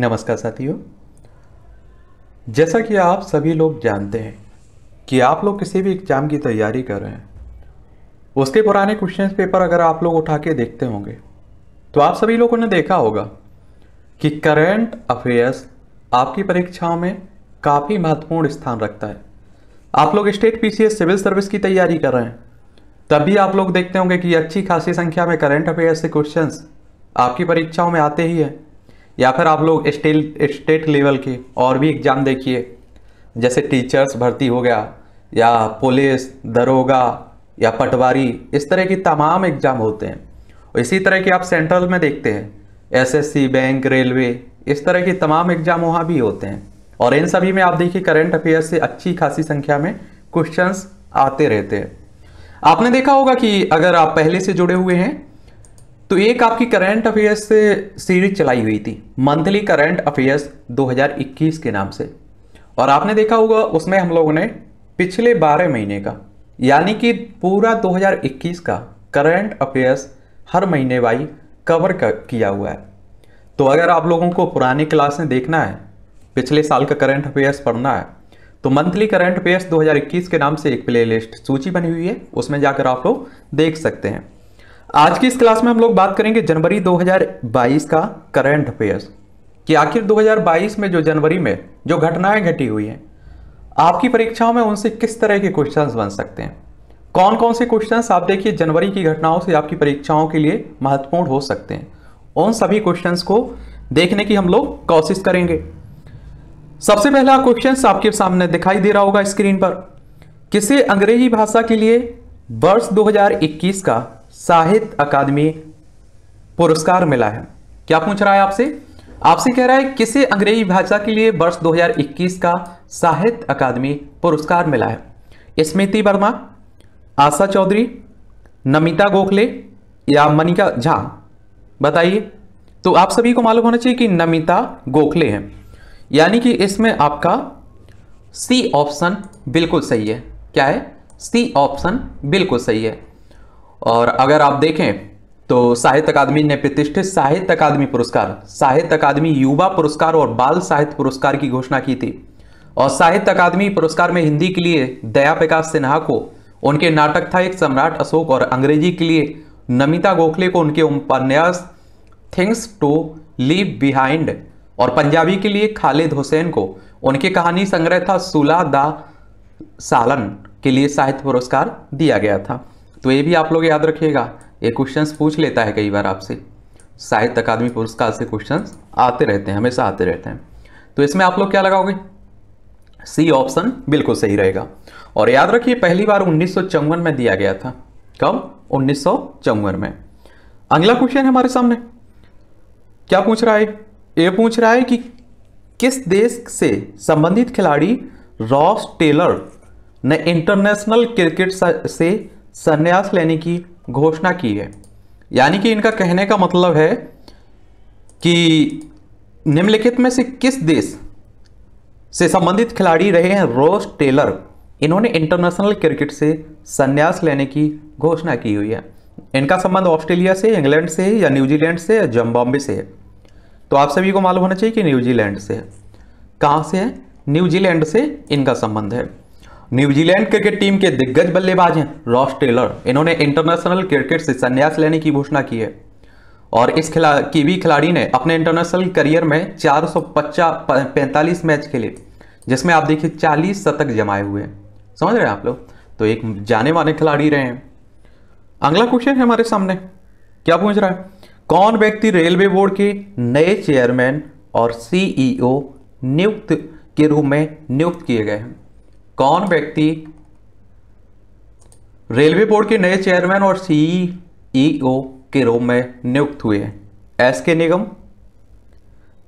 नमस्कार साथियों जैसा कि आप सभी लोग जानते हैं कि आप लोग किसी भी एग्ज़ाम की तैयारी कर रहे हैं उसके पुराने क्वेश्चन पेपर अगर आप लोग उठा के देखते होंगे तो आप सभी लोगों ने देखा होगा कि करंट अफेयर्स आपकी परीक्षाओं में काफ़ी महत्वपूर्ण स्थान रखता है आप लोग स्टेट पीसीएस सिविल सर्विस की तैयारी कर रहे हैं तभी आप लोग देखते होंगे कि अच्छी खासी संख्या में करंट अफेयर्स से क्वेश्चंस आपकी परीक्षाओं में आते ही हैं या फिर आप लोग स्टेट स्टेट लेवल के और भी एग्ज़ाम देखिए जैसे टीचर्स भर्ती हो गया या पुलिस दरोगा या पटवारी इस तरह की तमाम एग्ज़ाम होते हैं इसी तरह के आप सेंट्रल में देखते हैं एसएससी बैंक रेलवे इस तरह के तमाम एग्ज़ाम वहाँ भी होते हैं और इन सभी में आप देखिए करंट अफेयर्स से अच्छी खासी संख्या में क्वेश्चंस आते रहते हैं आपने देखा होगा कि अगर आप पहले से जुड़े हुए हैं तो एक आपकी करंट अफेयर्स से सीरीज चलाई हुई थी मंथली करंट अफेयर्स 2021 के नाम से और आपने देखा होगा उसमें हम लोगों ने पिछले 12 महीने का यानी कि पूरा 2021 का करंट अफेयर्स हर महीने वाई कवर कर, किया हुआ है तो अगर आप लोगों को पुरानी क्लासें देखना है पिछले साल का करंट अफेयर्स पढ़ना है तो मंथली करंट अफेयर्स 2021 के नाम से एक प्लेलिस्ट सूची बनी हुई है उसमें जाकर आप लोग देख सकते हैं आज की इस क्लास में हम लोग बात करेंगे जनवरी 2022 का करंट अफेयर्स कि आखिर 2022 में जो जनवरी में जो घटनाएं घटी हुई हैं आपकी परीक्षाओं में उनसे किस तरह के क्वेश्चंस बन सकते हैं कौन कौन से क्वेश्चंस आप देखिए जनवरी की घटनाओं से आपकी परीक्षाओं के लिए महत्वपूर्ण हो सकते हैं उन सभी क्वेश्चन को देखने की हम लोग कोशिश करेंगे सबसे पहला क्वेश्चन आपके सामने दिखाई दे रहा होगा स्क्रीन पर किसे अंग्रेजी भाषा के लिए वर्ष 2021 का साहित्य अकादमी पुरस्कार मिला है क्या पूछ रहा है आपसे आपसे कह रहा है किसे अंग्रेजी भाषा के लिए वर्ष 2021 का साहित्य अकादमी पुरस्कार मिला है स्मृति वर्मा आशा चौधरी नमिता गोखले या मनिका झा बताइए तो आप सभी को मालूम होना चाहिए कि नमिता गोखले हैं यानी कि इसमें आपका सी ऑप्शन बिल्कुल सही है क्या है सी ऑप्शन बिल्कुल सही है और अगर आप देखें तो साहित्य अकादमी ने प्रतिष्ठित साहित्य अकादमी पुरस्कार साहित्य अकादमी युवा पुरस्कार और बाल साहित्य पुरस्कार की घोषणा की थी और साहित्य अकादमी पुरस्कार में हिंदी के लिए दया प्रकाश सिन्हा को उनके नाटक था एक सम्राट अशोक और अंग्रेजी के लिए नमिता गोखले को उनके उपन्यास थिंग्स टू लीव बिहाइंड और पंजाबी के लिए खालिद हुसैन को उनके कहानी संग्रह था सुला द सालन के लिए साहित्य पुरस्कार दिया गया था तो ये भी आप लोग याद रखिएगा ये क्वेश्चंस पूछ लेता है कई बार आपसे साहित्य अकादमी पुरस्कार से क्वेश्चंस आते रहते हैं हमेशा आते रहते हैं तो इसमें आप लोग क्या लगाओगे सी ऑप्शन बिल्कुल सही रहेगा और याद रखिए पहली बार उन्नीस में दिया गया था कब उन्नीस में अगला क्वेश्चन हमारे सामने क्या पूछ रहा है ये पूछ रहा है कि किस देश से संबंधित खिलाड़ी रॉस टेलर ने इंटरनेशनल क्रिकेट से संन्यास लेने की घोषणा की है यानी कि इनका कहने का मतलब है कि निम्नलिखित में से किस देश से संबंधित खिलाड़ी रहे हैं रोस टेलर इन्होंने इंटरनेशनल क्रिकेट से संन्यास लेने की घोषणा की हुई है इनका संबंध ऑस्ट्रेलिया से इंग्लैंड से या न्यूजीलैंड से या जम्बॉम्बे से है तो आप सभी को मालूम होना चाहिए कि न्यूजीलैंड से है कहाँ से है न्यूजीलैंड से इनका संबंध है न्यूजीलैंड क्रिकेट टीम के दिग्गज बल्लेबाज हैं रॉस टेलर इन्होंने इंटरनेशनल क्रिकेट से संन्यास लेने की घोषणा की है और इस खिला कीवी खिलाड़ी ने अपने इंटरनेशनल करियर में चार सौ पैंतालीस मैच खेले जिसमें आप देखिए चालीस शतक जमाए हुए समझ रहे हैं आप लोग तो एक जाने माने खिलाड़ी रहे हैं अगला क्वेश्चन है हमारे सामने क्या पूछ रहा है कौन व्यक्ति रेलवे बोर्ड के नए चेयरमैन और सीईओ e नियुक्त के रूप में नियुक्त किए गए हैं कौन व्यक्ति रेलवे बोर्ड के नए चेयरमैन और सीईओ e के रूप में नियुक्त हुए हैं S K Nigam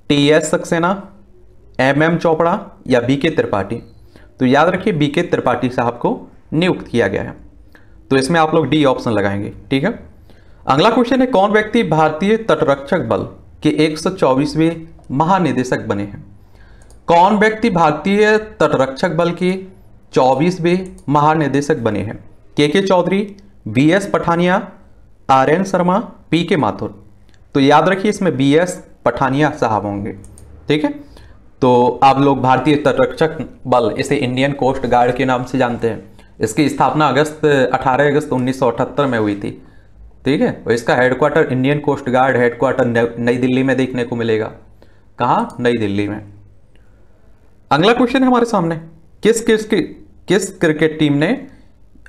T S Saxena M M Chopra या बी के त्रिपाठी तो याद रखिए बी के त्रिपाठी साहब को नियुक्त किया गया है तो इसमें आप लोग डी ऑप्शन लगाएंगे ठीक है अगला क्वेश्चन है कौन व्यक्ति भारतीय तटरक्षक बल के 124वें महानिदेशक बने हैं कौन व्यक्ति भारतीय तटरक्षक बल के चौबीसवें महानिदेशक बने हैं K K Chaudhary B S Pathania R N Sharma P K Mathur तो याद रखिए इसमें बी एस पठानिया साहब होंगे ठीक है तो आप लोग भारतीय तटरक्षक बल इसे इंडियन कोस्ट गार्ड के नाम से जानते हैं इसकी स्थापना अगस्त 18 अगस्त 1978 में हुई थी ठीक है और इसका headquarter Indian coast guard headquarter नई दिल्ली में देखने को मिलेगा कहाँ नई दिल्ली में अगला क्वेश्चन है हमारे सामने किस किस की किस क्रिकेट टीम ने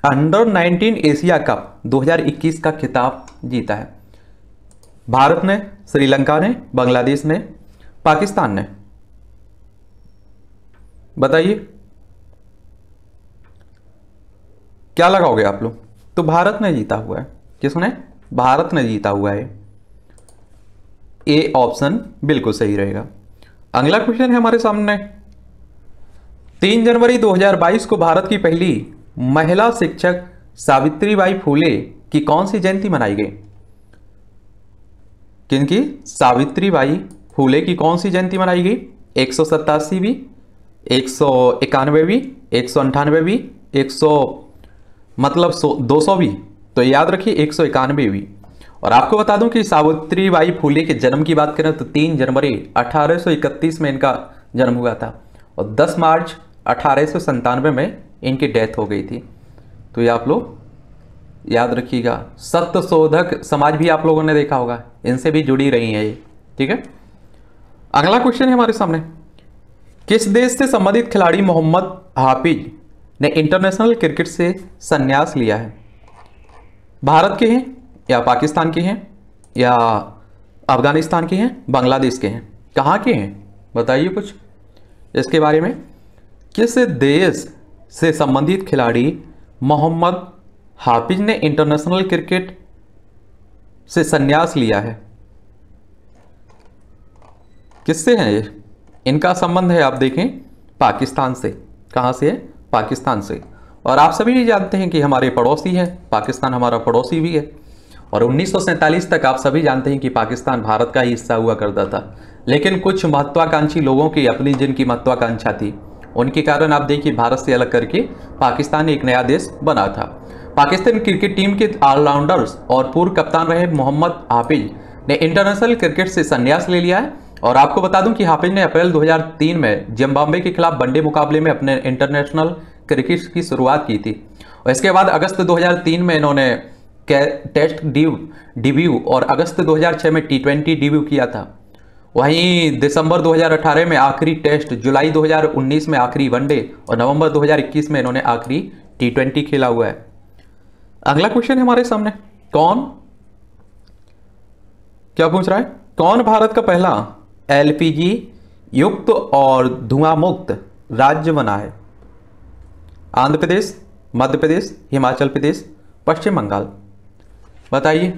अंडर 19 एशिया कप 2021 का खिताब जीता है भारत ने श्रीलंका ने बांग्लादेश ने पाकिस्तान ने बताइए क्या लगाओगे आप लोग तो भारत ने जीता हुआ है किसने भारत ने जीता हुआ है ए ऑप्शन बिल्कुल सही रहेगा अगला क्वेश्चन है हमारे सामने तीन जनवरी 2022 को भारत की पहली महिला शिक्षक सावित्रीबाई फूले की कौन सी जयंती मनाई गई किनकी सावित्रीबाई फूले की कौन सी जयंती मनाई गई एक सौ सतासीवीं एक सौ इक्यानवेवीं एक सौ अंठानवेवीं एक सौ मतलब सो दो सौवीं तो याद रखिए एक सौ इक्यानवेवीं और आपको बता दूं कि सावित्रीबाई फूले के जन्म की बात करें तो तीन जनवरी अठारह में इनका जन्म हुआ था और 10 मार्च अठारह में इनकी डेथ हो गई थी तो ये आप लोग याद रखिएगा सत्य शोधक समाज भी आप लोगों ने देखा होगा इनसे भी जुड़ी रही है ये ठीक है अगला क्वेश्चन है हमारे सामने किस देश से संबंधित खिलाड़ी मोहम्मद हाफिज ने इंटरनेशनल क्रिकेट से संन्यास लिया है भारत के हैं या पाकिस्तान के हैं या अफगानिस्तान के हैं बांग्लादेश के हैं कहाँ के हैं बताइए कुछ इसके बारे में किस देश से संबंधित खिलाड़ी मोहम्मद हाफिज ने इंटरनेशनल क्रिकेट से संन्यास लिया है किससे हैं ये इनका संबंध है आप देखें पाकिस्तान से कहाँ से है पाकिस्तान से और आप सभी भी जानते हैं कि हमारे पड़ोसी हैं पाकिस्तान हमारा पड़ोसी भी है और उन्नीस तक आप सभी जानते हैं कि पाकिस्तान भारत का ही हिस्सा हुआ करता था लेकिन कुछ महत्वाकांक्षी लोगों की अपनी जिनकी महत्वाकांक्षा थी उनके कारण आप देखिए भारत से अलग करके पाकिस्तान ने एक नया देश बना था पाकिस्तान क्रिकेट टीम के ऑलराउंडर्स और पूर्व कप्तान रहे मोहम्मद हाफिज ने इंटरनेशनल क्रिकेट से संन्यास ले लिया है और आपको बता दूं कि हाफिज ने अप्रैल 2003 में जिम्बाब्वे के खिलाफ वनडे मुकाबले में अपने इंटरनेशनल क्रिकेट की शुरुआत की थी और इसके बाद अगस्त 2003 में इन्होंने टेस्ट डिब्यू और अगस्त 2006 में टी ट्वेंटी डिब्यू किया था वहीं दिसंबर 2018 में आखिरी टेस्ट जुलाई 2019 में आखिरी वनडे और नवंबर 2021 में इन्होंने आखिरी टी खेला हुआ है अगला क्वेश्चन है हमारे सामने कौन क्या पूछ रहा है कौन भारत का पहला एलपीजी युक्त और धुआं मुक्त राज्य बना है आंध्र प्रदेश मध्य प्रदेश हिमाचल प्रदेश पश्चिम बंगाल बताइए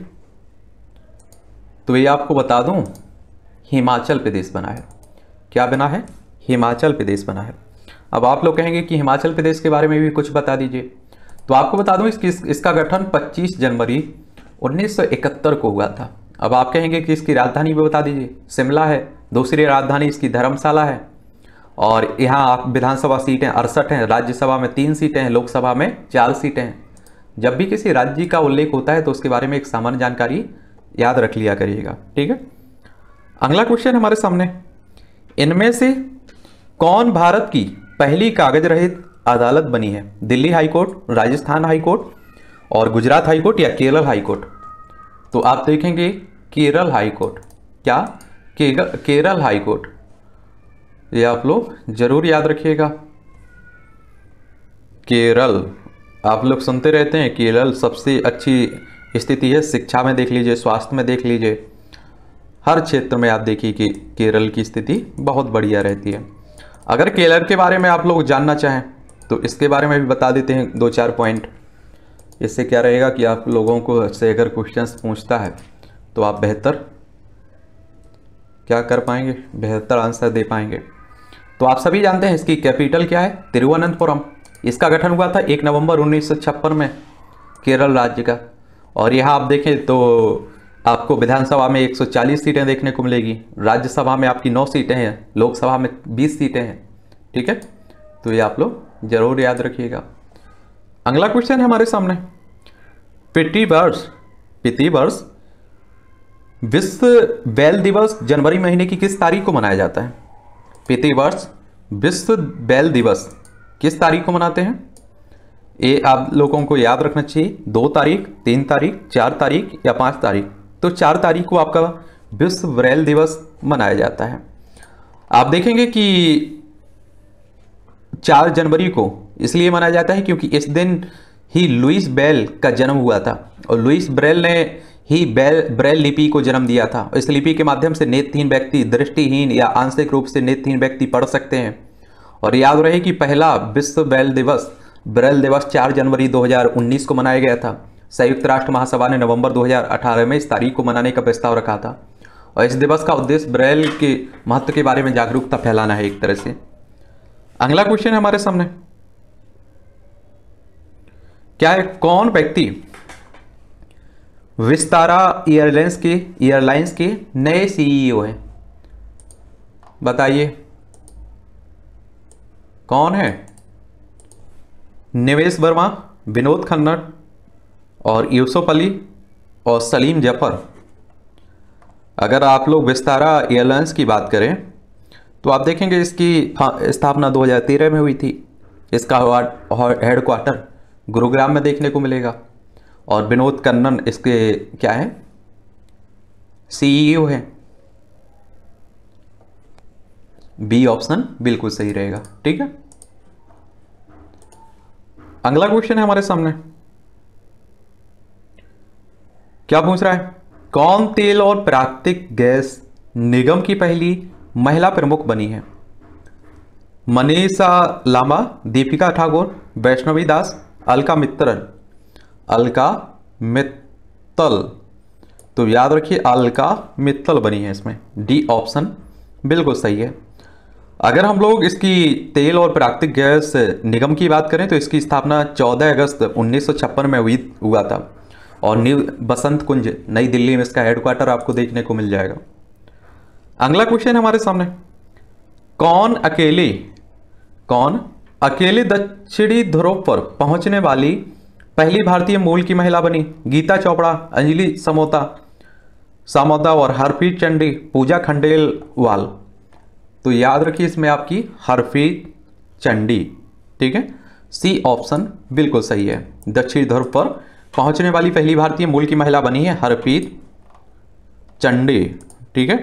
तो ये आपको बता दूं हिमाचल प्रदेश बना है क्या बना है हिमाचल प्रदेश बना है अब आप लोग कहेंगे कि हिमाचल प्रदेश के बारे में भी कुछ बता दीजिए तो आपको बता दूं इसकी इसका गठन 25 जनवरी 1971 को हुआ था अब आप कहेंगे कि इसकी राजधानी भी बता दीजिए शिमला है दूसरी राजधानी इसकी धर्मशाला है और यहाँ आप विधानसभा सीटें अड़सठ हैं राज्यसभा में तीन सीटें हैं लोकसभा में चार सीटें हैं जब भी किसी राज्य का उल्लेख होता है तो उसके बारे में एक सामान्य जानकारी याद रख लिया करिएगा ठीक है अगला क्वेश्चन हमारे सामने इनमें से कौन भारत की पहली कागज रहित अदालत बनी है दिल्ली हाईकोर्ट राजस्थान हाईकोर्ट और गुजरात हाईकोर्ट या केरल हाईकोर्ट तो आप देखेंगे केरल हाईकोर्ट क्या केरल हाईकोर्ट ये आप लोग जरूर याद रखिएगा केरल आप लोग सुनते रहते हैं केरल सबसे अच्छी स्थिति है शिक्षा में देख लीजिए स्वास्थ्य में देख लीजिए हर क्षेत्र में आप देखिए कि केरल की स्थिति बहुत बढ़िया रहती है अगर केरल के बारे में आप लोग जानना चाहें तो इसके बारे में भी बता देते हैं दो चार पॉइंट इससे क्या रहेगा कि आप लोगों को से अगर क्वेश्चंस पूछता है तो आप बेहतर क्या कर पाएंगे बेहतर आंसर दे पाएंगे तो आप सभी जानते हैं इसकी कैपिटल क्या है तिरुवनंतपुरम इसका गठन हुआ था एक नवंबर उन्नीस में केरल राज्य का और यह आप देखें तो आपको विधानसभा में 140 सीटें देखने को मिलेगी राज्यसभा में आपकी 9 सीटें हैं लोकसभा में 20 सीटें हैं ठीक है तो ये आप लोग जरूर याद रखिएगा अगला क्वेश्चन है हमारे सामने प्रतिवर्ष वर्ष विश्व बैल दिवस जनवरी महीने की किस तारीख को मनाया जाता है वर्ष विश्व बैल दिवस किस तारीख को मनाते हैं ये आप लोगों को याद रखना चाहिए दो तारीख तीन तारीख चार तारीख या पाँच तारीख तो चार तारीख को आपका विश्व ब्रैल दिवस मनाया जाता है आप देखेंगे कि चार जनवरी को इसलिए मनाया जाता है क्योंकि इस दिन ही लुइस बेल का जन्म हुआ था और लुइस ब्रेल ने ही बैल ब्रेल लिपि को जन्म दिया था इस लिपि के माध्यम से नेत्रहीन व्यक्ति दृष्टिहीन या आंशिक रूप से नेत्रहीन व्यक्ति पढ़ सकते हैं और याद रहे कि पहला विश्व बैल दिवस ब्रेल दिवस 4 जनवरी 2019 को मनाया गया था संयुक्त राष्ट्र महासभा ने नवंबर 2018 में इस तारीख को मनाने का प्रस्ताव रखा था और इस दिवस का उद्देश्य ब्रेल के महत्व के बारे में जागरूकता फैलाना है एक तरह से अगला क्वेश्चन है हमारे सामने क्या है कौन व्यक्ति विस्तारा एयरलाइंस के एयरलाइंस के नए सीईओ e हैं बताइए कौन है निवेश वर्मा विनोद खन्ना और यूसुफ अली और सलीम जफ़र अगर आप लोग विस्तारा एयरलाइंस की बात करें तो आप देखेंगे इसकी स्थापना 2013 में हुई थी इसका हेडक्वार्टर गुरुग्राम में देखने को मिलेगा और विनोद कन्नन इसके क्या है सीईओ है बी ऑप्शन बिल्कुल सही रहेगा ठीक है अगला क्वेश्चन है हमारे सामने क्या पूछ रहा है कौन तेल और प्राकृतिक गैस निगम की पहली महिला प्रमुख बनी है मनीषा लामा दीपिका ठाकुर वैष्णवी दास अलका मित्तल अलका मित्तल तो याद रखिए अलका मित्तल बनी है इसमें डी ऑप्शन बिल्कुल सही है अगर हम लोग इसकी तेल और प्राकृतिक गैस निगम की बात करें तो इसकी स्थापना 14 अगस्त उन्नीस में हुई हुआ था और न्यू बसंत कुंज नई दिल्ली में इसका हेडक्वार्टर आपको देखने को मिल जाएगा अगला क्वेश्चन हमारे सामने कौन अकेले कौन अकेले दक्षिणी ध्रुव पर पहुंचने वाली पहली भारतीय मूल की महिला बनी गीता चोपड़ा अंजलि समोता सामोदा और हरपीत चंडी पूजा खंडेलवाल तो याद रखिए इसमें आपकी हरपीत चंडी ठीक है सी ऑप्शन बिल्कुल सही है दक्षिणी ध्रुव पर पहुंचने वाली पहली भारतीय मूल की महिला बनी है हरप्रीत चंडे ठीक है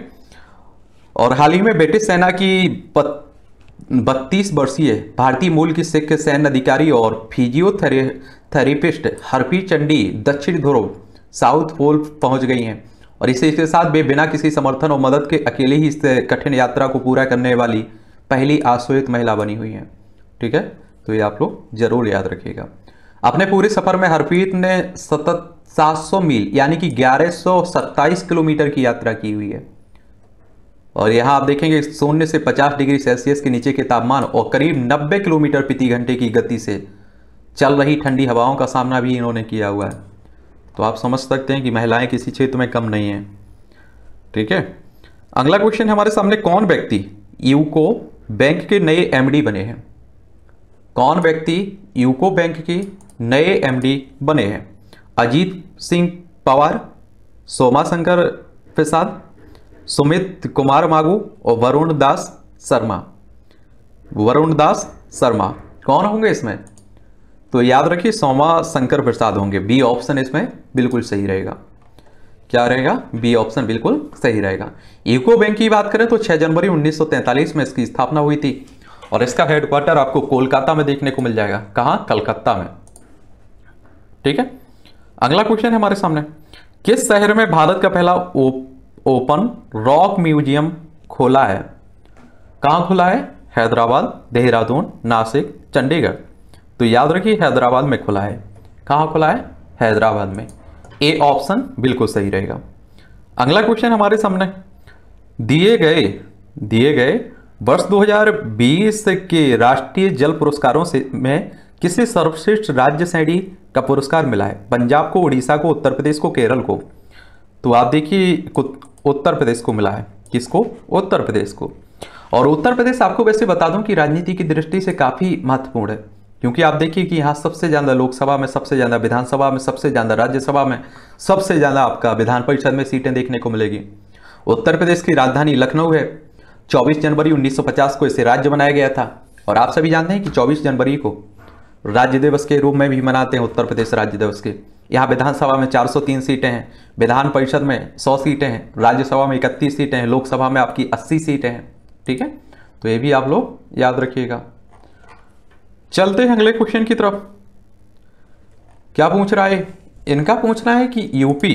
और हाल ही में ब्रिटिश सेना की बत्तीस वर्षीय भारतीय मूल की सिख सैन्य अधिकारी और फिजियोथेरेपिस्ट थेरेपिस्ट चंडी दक्षिण ध्रुव साउथ पोल पहुंच गई हैं और इसी इसके साथ वे बिना किसी समर्थन और मदद के अकेले ही इस कठिन यात्रा को पूरा करने वाली पहली आश्रित महिला बनी हुई हैं ठीक है तो ये आप लोग जरूर याद रखिएगा अपने पूरे सफर में हरप्रीत ने सतत 700 मील यानी कि 1127 किलोमीटर की यात्रा की हुई है और यहाँ आप देखेंगे शून्य से 50 डिग्री सेल्सियस के नीचे के तापमान और करीब 90 किलोमीटर प्रति घंटे की गति से चल रही ठंडी हवाओं का सामना भी इन्होंने किया हुआ है तो आप समझ सकते हैं कि महिलाएं किसी क्षेत्र में कम नहीं है ठीक है अगला क्वेश्चन हमारे सामने कौन व्यक्ति यूको बैंक के नए एमडी बने हैं कौन व्यक्ति यूको बैंक की नए एमडी बने हैं अजीत सिंह पवार सोमा शंकर प्रसाद सुमित कुमार मागू और वरुण दास शर्मा वरुण दास शर्मा कौन होंगे इसमें तो याद रखिए सोमा शंकर प्रसाद होंगे बी ऑप्शन इसमें बिल्कुल सही रहेगा क्या रहेगा बी ऑप्शन बिल्कुल सही रहेगा यूको बैंक की बात करें तो 6 जनवरी 1943 में इसकी स्थापना हुई थी और इसका हेडक्वार्टर आपको कोलकाता में देखने को मिल जाएगा कहाँ कलकत्ता में ठीक है अगला क्वेश्चन है हमारे सामने किस शहर में भारत का पहला ओपन रॉक म्यूजियम खोला है कहां खुला है हैदराबाद देहरादून नासिक चंडीगढ़ तो याद रखिए हैदराबाद में खुला है कहां खुला है हैदराबाद में ए ऑप्शन बिल्कुल सही रहेगा अगला क्वेश्चन हमारे सामने दिए गए दिए गए वर्ष 2020 के राष्ट्रीय जल पुरस्कारों से में किसे सर्वश्रेष्ठ राज्य श्रेणी का पुरस्कार मिला है पंजाब को उड़ीसा को उत्तर प्रदेश को केरल को तो आप देखिए उत्तर प्रदेश को मिला है किसको उत्तर प्रदेश को और उत्तर प्रदेश आपको वैसे बता दूं कि राजनीति की दृष्टि से काफ़ी महत्वपूर्ण है क्योंकि आप देखिए कि यहाँ सबसे ज़्यादा लोकसभा में सबसे ज़्यादा विधानसभा में सबसे ज़्यादा राज्यसभा में सबसे ज़्यादा आपका विधान परिषद में सीटें देखने को मिलेगी उत्तर प्रदेश की राजधानी लखनऊ है 24 जनवरी 1950 को इसे राज्य बनाया गया था और आप सभी जानते हैं कि 24 जनवरी को राज्य दिवस के रूप में भी मनाते हैं उत्तर प्रदेश राज्य दिवस के यहाँ विधानसभा में 403 सीटें हैं विधान परिषद में 100 सीटें हैं राज्यसभा में 31 सीटें हैं लोकसभा में आपकी 80 सीटें हैं ठीक है तो ये भी आप लोग याद रखिएगा चलते हैं अगले क्वेश्चन की तरफ क्या पूछ रहा है इनका पूछना है कि यूपी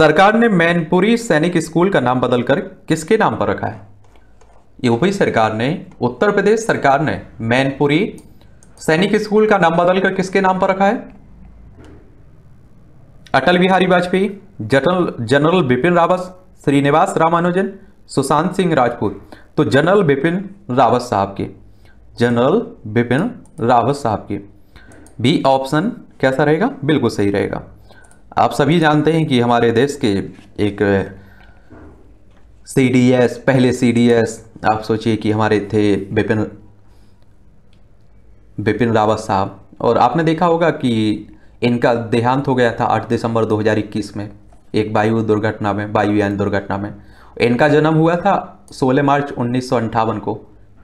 सरकार ने मैनपुरी सैनिक स्कूल का नाम बदलकर किसके नाम पर रखा है यूपी सरकार ने उत्तर प्रदेश सरकार ने मैनपुरी सैनिक स्कूल का नाम बदलकर किसके नाम पर रखा है अटल बिहारी वाजपेयी जनरल जनरल बिपिन रावत श्रीनिवास रामानुजन सुशांत सिंह राजपूत तो जनरल बिपिन रावत साहब के जनरल बिपिन रावत साहब के बी ऑप्शन कैसा रहेगा बिल्कुल सही रहेगा आप सभी जानते हैं कि हमारे देश के एक सी डी एस पहले सी डी एस आप सोचिए कि हमारे थे बिपिन बिपिन रावत साहब और आपने देखा होगा कि इनका देहांत हो गया था 8 दिसंबर 2021 में एक वायु दुर्घटना में वायुयान दुर्घटना में इनका जन्म हुआ था 16 मार्च उन्नीस को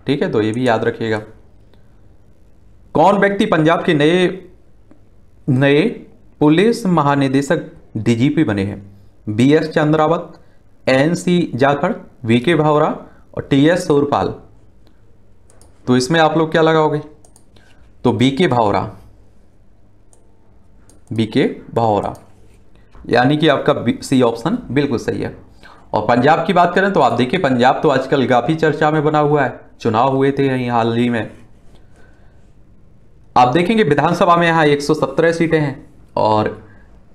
ठीक है तो ये भी याद रखिएगा कौन व्यक्ति पंजाब के नए नए पुलिस महानिदेशक डीजीपी बने हैं B S Chandrawat N C Jakhar V K Bhawra और टी एस सूरपाल तो इसमें आप लोग क्या लगाओगे तो बी के भावरा बी के भावरा यानी कि आपका सी ऑप्शन बिल्कुल सही है और पंजाब की बात करें तो आप देखिए पंजाब तो आजकल काफ़ी चर्चा में बना हुआ है चुनाव हुए थे यहीं हाल ही में आप देखेंगे विधानसभा में यहां 117 सीटें हैं और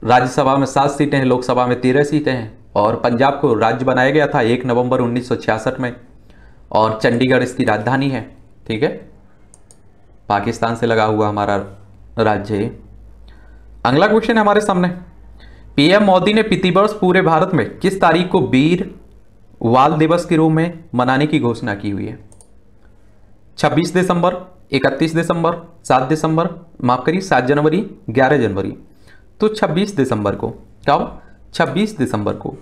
राज्यसभा में सात सीटें हैं लोकसभा में तेरह सीटें हैं और पंजाब को राज्य बनाया गया था एक नवंबर 1966 में और चंडीगढ़ इसकी राजधानी है ठीक है पाकिस्तान से लगा हुआ हमारा राज्य है अगला क्वेश्चन हमारे सामने पीएम मोदी ने प्रतिवर्ष पूरे भारत में किस तारीख को वीर बाल दिवस के रूप में मनाने की घोषणा की हुई है 26 दिसंबर 31 दिसंबर 7 दिसंबर माफ करिए 7 जनवरी 11 जनवरी तो 26 दिसंबर को कब 26 दिसंबर को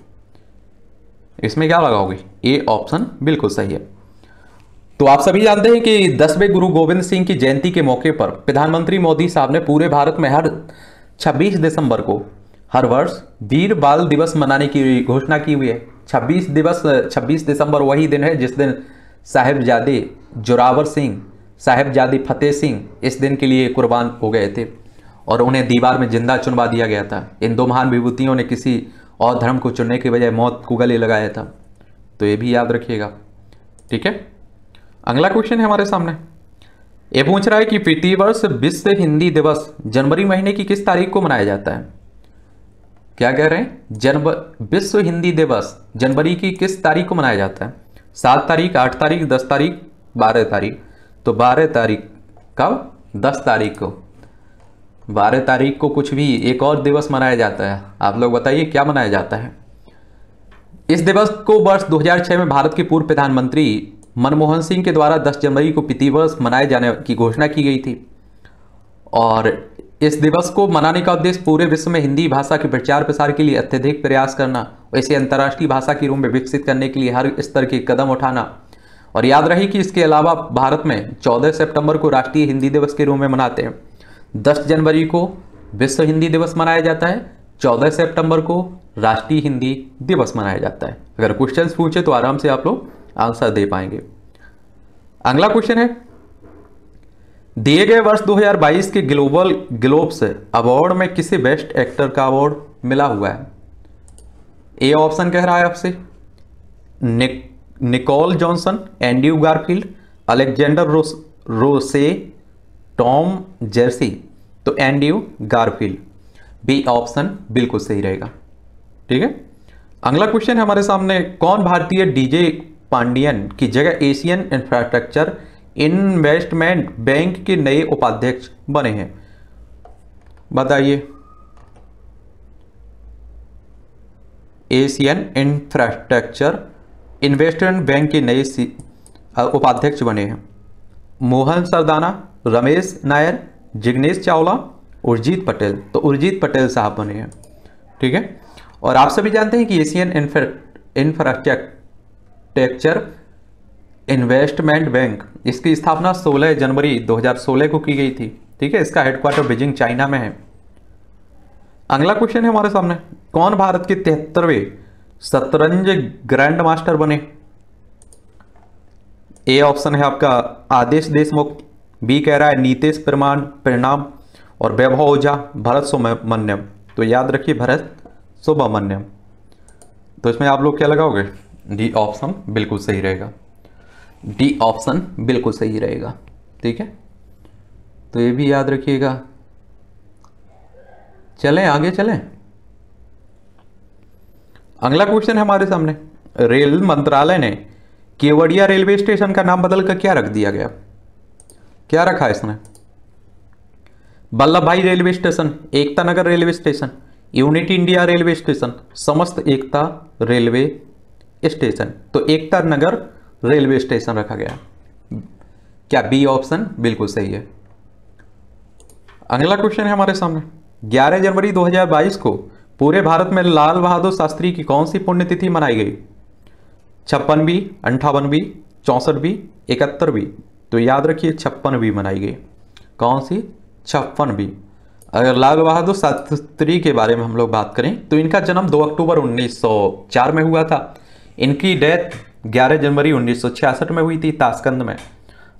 इसमें क्या लगाओगे ए ऑप्शन बिल्कुल सही है तो आप सभी जानते हैं कि दसवें गुरु गोविंद सिंह की जयंती के मौके पर प्रधानमंत्री मोदी साहब ने पूरे भारत में हर 26 दिसंबर को हर वर्ष वीर बाल दिवस मनाने की घोषणा की हुई है 26 दिवस 26 दिसंबर वही दिन है जिस दिन साहेबजादे जोरावर सिंह साहेबजादे फतेह सिंह इस दिन के लिए कुर्बान हो गए थे और उन्हें दीवार में जिंदा चुनवा दिया गया था इन दो महान विभूतियों ने किसी और धर्म को चुनने के बजाय मौत को गले लगाया था तो ये भी याद रखिएगा ठीक है अगला क्वेश्चन है हमारे सामने ये पूछ रहा है कि प्रति वर्ष विश्व हिंदी दिवस जनवरी महीने की किस तारीख को मनाया जाता है क्या कह रहे हैं जनव विश्व हिंदी दिवस जनवरी की किस तारीख को मनाया जाता है सात तारीख आठ तारीख दस तारीख बारह तारीख तो बारह तारीख कब दस तारीख को बारह तारीख को कुछ भी एक और दिवस मनाया जाता है आप लोग बताइए क्या मनाया जाता है इस दिवस को वर्ष 2006 में भारत के पूर्व प्रधानमंत्री मनमोहन सिंह के द्वारा 10 जनवरी को पिति वर्ष मनाए जाने की घोषणा की गई थी और इस दिवस को मनाने का उद्देश्य पूरे विश्व में हिंदी भाषा के प्रचार प्रसार के लिए अत्यधिक प्रयास करना इसे अंतर्राष्ट्रीय भाषा के रूप में विकसित करने के लिए हर स्तर के कदम उठाना और याद रहे कि इसके अलावा भारत में 14 सितंबर को राष्ट्रीय हिंदी दिवस के रूप में मनाते हैं 10 जनवरी को विश्व हिंदी दिवस मनाया जाता है 14 सितंबर को राष्ट्रीय हिंदी दिवस मनाया जाता है अगर क्वेश्चंस पूछे तो आराम से आप लोग आंसर दे पाएंगे अगला क्वेश्चन है दिए गए वर्ष 2022 के ग्लोबल ग्लोब्स अवार्ड में किसे बेस्ट एक्टर का अवार्ड मिला हुआ है ए ऑप्शन कह रहा है आपसे Nick, Nicole Johnson Andrew Garfield Alexander Rose Tom Jersey तो एंड्रू गारफील्ड बी ऑप्शन बिल्कुल सही रहेगा ठीक है अगला क्वेश्चन है हमारे सामने कौन भारतीय डीजे पांडियन की जगह एशियन इंफ्रास्ट्रक्चर इन्वेस्टमेंट बैंक के नए उपाध्यक्ष बने हैं बताइए एशियन इंफ्रास्ट्रक्चर इन्वेस्टमेंट बैंक के नए उपाध्यक्ष बने हैं मोहन सरदाना रमेश नायर जिग्नेश चावला उर्जीत पटेल तो उर्जीत पटेल साहब बने हैं ठीक है और आप सभी जानते हैं कि एशियन इंफ्रा इंफ्रास्ट्रक्चर टेक्चर इन्वेस्टमेंट बैंक इसकी स्थापना 16 जनवरी 2016 को की गई थी ठीक है इसका हेडक्वार्टर बीजिंग चाइना में है अगला क्वेश्चन है हमारे सामने कौन भारत के तिहत्तरवे शतरंज ग्रैंड मास्टर बने ए ऑप्शन है आपका आदेश देशमुख बी कह रहा है नीतेश प्रमाण परिणाम और वैभव ओझा भरत सुब्रमण्यम तो याद रखिए भरत सुब्रमण्यम तो इसमें आप लोग क्या लगाओगे डी ऑप्शन बिल्कुल सही रहेगा डी ऑप्शन बिल्कुल सही रहेगा ठीक है तो ये भी याद रखिएगा चलें आगे चलें अगला क्वेश्चन है हमारे सामने रेल मंत्रालय ने केवड़िया रेलवे स्टेशन का नाम बदलकर क्या रख दिया गया क्या रखा इसने Vallabh Bhai railway station Ekta Nagar railway station unit India railway station समस्त एकता रेलवे स्टेशन तो एकता नगर रेलवे स्टेशन रखा गया क्या बी ऑप्शन बिल्कुल सही है अगला क्वेश्चन है हमारे सामने 11 जनवरी 2022 को पूरे भारत में लाल बहादुर शास्त्री की कौन सी पुण्यतिथि मनाई गई छप्पनवी अंठावनवी चौंसठवीं इकहत्तरवीं तो याद रखिए छप्पनवीं मनाई गई कौन सी छप्पनवीं अगर लाल बहादुर शास्त्री के बारे में हम लोग बात करें तो इनका जन्म 2 अक्टूबर 1904 में हुआ था इनकी डेथ 11 जनवरी 1966 में हुई थी ताशकंद में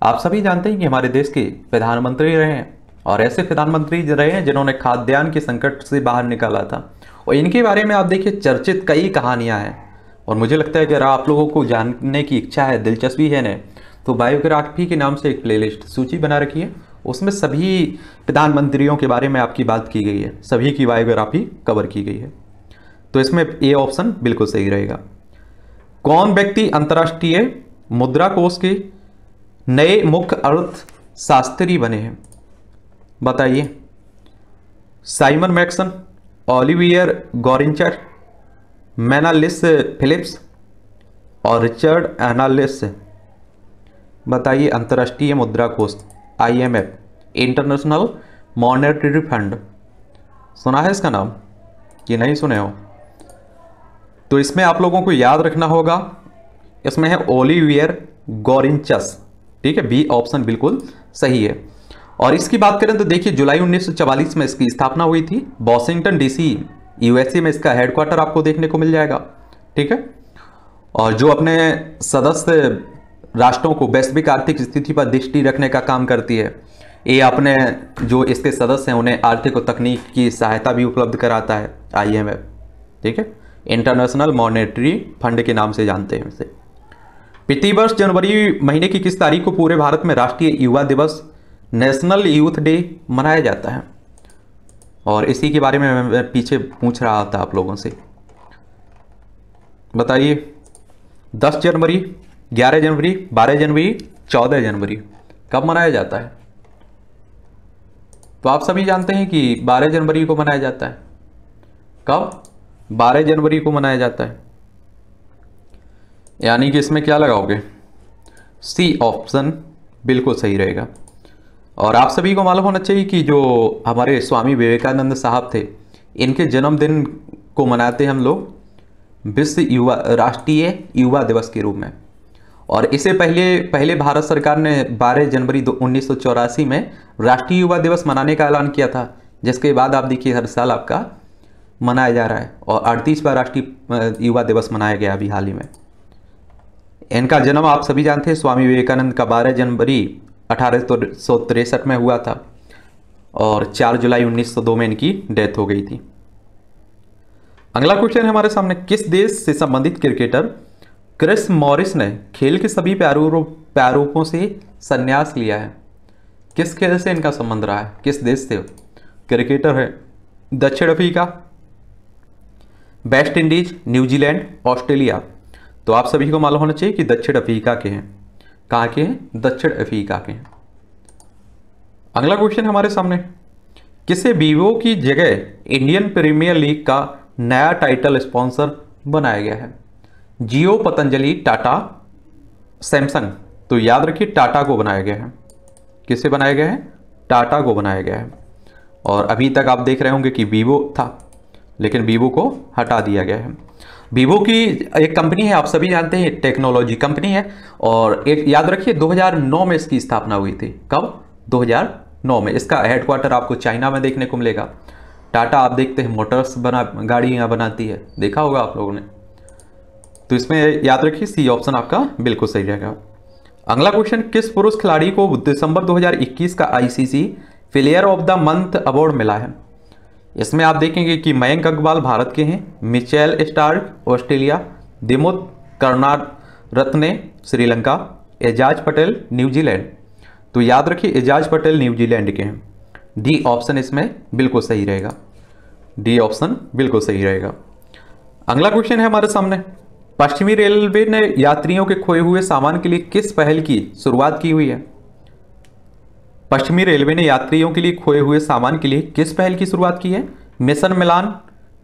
आप सभी जानते हैं कि हमारे देश के प्रधानमंत्री रहे हैं और ऐसे प्रधानमंत्री रहे हैं जिन्होंने खाद्यान्न के संकट से बाहर निकाला था और इनके बारे में आप देखिए चर्चित कई कहानियाँ हैं और मुझे लगता है अगर आप लोगों को जानने की इच्छा है दिलचस्पी है ने तो बायोग्राफी के नाम से एक प्लेलिस्ट सूची बना रखी है उसमें सभी प्रधानमंत्रियों के बारे में आपकी बात की गई है सभी की बायोग्राफी कवर की गई है तो इसमें ए ऑप्शन बिल्कुल सही रहेगा कौन व्यक्ति अंतर्राष्ट्रीय मुद्रा कोष के नए मुख्य अर्थशास्त्री बने हैं बताइए साइमन मैक्सन ओलिवियर गोरिंचर मैनालिस फिलिप्स और रिचर्ड एनालिस बताइए अंतर्राष्ट्रीय मुद्रा कोष आईएमएफ इंटरनेशनल मॉनेटरी फंड सुना है इसका नाम कि नहीं सुने हो तो इसमें आप लोगों को याद रखना होगा इसमें है ओलिवियर गोरिंचस ठीक है बी ऑप्शन बिल्कुल सही है और इसकी बात करें तो देखिए जुलाई 1944 में इसकी स्थापना हुई थी वॉशिंगटन डीसी यूएसए में इसका हेडक्वार्टर आपको देखने को मिल जाएगा ठीक है और जो अपने सदस्य राष्ट्रों को वैश्विक आर्थिक स्थिति पर दृष्टि रखने का काम करती है ये अपने जो इसके सदस्य हैं उन्हें आर्थिक और तकनीक की सहायता भी उपलब्ध कराता है आई ठीक है इंटरनेशनल मॉनेटरी फंड के नाम से जानते हैं इसे वर्ष जनवरी महीने की किस तारीख को पूरे भारत में राष्ट्रीय युवा दिवस नेशनल यूथ डे मनाया जाता है और इसी के बारे में मैं पीछे पूछ रहा था आप लोगों से बताइए 10 जनवरी 11 जनवरी 12 जनवरी 14 जनवरी कब मनाया जाता है तो आप सभी जानते हैं कि 12 जनवरी को मनाया जाता है कब बारह जनवरी को मनाया जाता है यानी कि इसमें क्या लगाओगे सी ऑप्शन बिल्कुल सही रहेगा और आप सभी को मालूम होना चाहिए कि जो हमारे स्वामी विवेकानंद साहब थे इनके जन्मदिन को मनाते हैं हम लोग विश्व युवा राष्ट्रीय युवा दिवस के रूप में और इसे पहले पहले भारत सरकार ने 12 जनवरी उन्नीस में राष्ट्रीय युवा दिवस मनाने का ऐलान किया था जिसके बाद आप देखिए हर साल आपका मनाया जा रहा है और अड़तीसवा राष्ट्रीय युवा दिवस मनाया गया अभी हाल ही में इनका जन्म आप सभी जानते हैं स्वामी विवेकानंद का 12 जनवरी अठारह में हुआ था और 4 जुलाई 1902 में इनकी डेथ हो गई थी अगला क्वेश्चन है हमारे सामने किस देश से संबंधित क्रिकेटर क्रिस मॉरिस ने खेल के सभी प्यारूपों से संन्यास लिया है किस खेल से इनका संबंध रहा है किस देश से क्रिकेटर है दक्षिण Africa West Indies New Zealand Australia तो आप सभी को मालूम होना चाहिए कि दक्षिण अफ्रीका के हैं कहाँ के हैं दक्षिण अफ्रीका के हैं अगला क्वेश्चन हमारे सामने किसे वीवो की जगह इंडियन प्रीमियर लीग का नया टाइटल स्पॉन्सर बनाया गया है जियो पतंजलि टाटा सैमसंग तो याद रखिए टाटा को बनाया गया है किसे बनाया गया है टाटा को बनाया गया है और अभी तक आप देख रहे होंगे कि वीवो था लेकिन वीवो को हटा दिया गया है वीवो की एक कंपनी है आप सभी जानते हैं टेक्नोलॉजी कंपनी है और एक याद रखिए 2009 में इसकी स्थापना हुई थी कब 2009 में इसका हेडक्वार्टर आपको चाइना में देखने को मिलेगा टाटा आप देखते हैं मोटर्स बना गाड़ी यहाँ बनाती है देखा होगा आप लोगों ने तो इसमें याद रखिए सी ऑप्शन आपका बिल्कुल सही रहेगा अगला क्वेश्चन किस पुरुष खिलाड़ी को दिसंबर 2021 का ICC player of the month award मिला है इसमें आप देखेंगे कि मयंक अग्रवाल भारत के हैं Mitchell Starc Australia Dimuth Karunaratne Sri Lanka Ajaz Patel New Zealand तो याद रखिए एजाज पटेल न्यूजीलैंड के हैं डी ऑप्शन इसमें बिल्कुल सही रहेगा डी ऑप्शन बिल्कुल सही रहेगा अगला क्वेश्चन है हमारे सामने पश्चिमी रेलवे ने यात्रियों के खोए हुए सामान के लिए किस पहल की शुरुआत की हुई है पश्चिमी रेलवे ने यात्रियों के लिए खोए हुए सामान के लिए किस पहल की शुरुआत की है mission Milan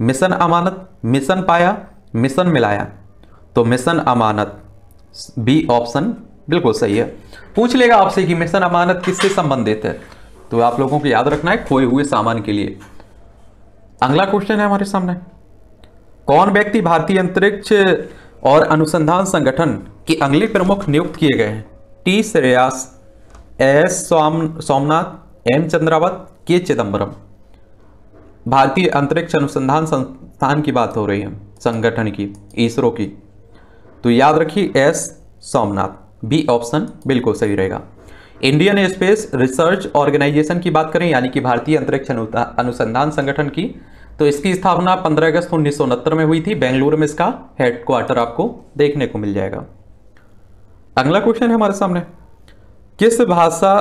mission Amanat mission पाया मिशन मिलाया तो मिशन अमानत बी ऑप्शन बिल्कुल सही है पूछ लेगा आपसे कि मिशन अमानत किससे संबंधित है तो आप लोगों को याद रखना है खोए हुए सामान के लिए अगला क्वेश्चन है हमारे सामने कौन व्यक्ति भारतीय अंतरिक्ष और अनुसंधान संगठन के अगले प्रमुख नियुक्त किए गए हैं T Shreyas S Som Somnath M Chandrawat K Chidambaram भारतीय अंतरिक्ष अनुसंधान संस्थान की बात हो रही है संगठन की इसरो की तो याद रखिए एस सोमनाथ बी ऑप्शन बिल्कुल सही रहेगा इंडियन स्पेस रिसर्च ऑर्गेनाइजेशन की बात करें यानी कि भारतीय अंतरिक्ष अनुसंधान संगठन की तो इसकी स्थापना 15 अगस्त उन्नीस में हुई थी बेंगलुरु में इसका हेडक्वार्टर आपको देखने को मिल जाएगा अगला क्वेश्चन है हमारे सामने किस भाषा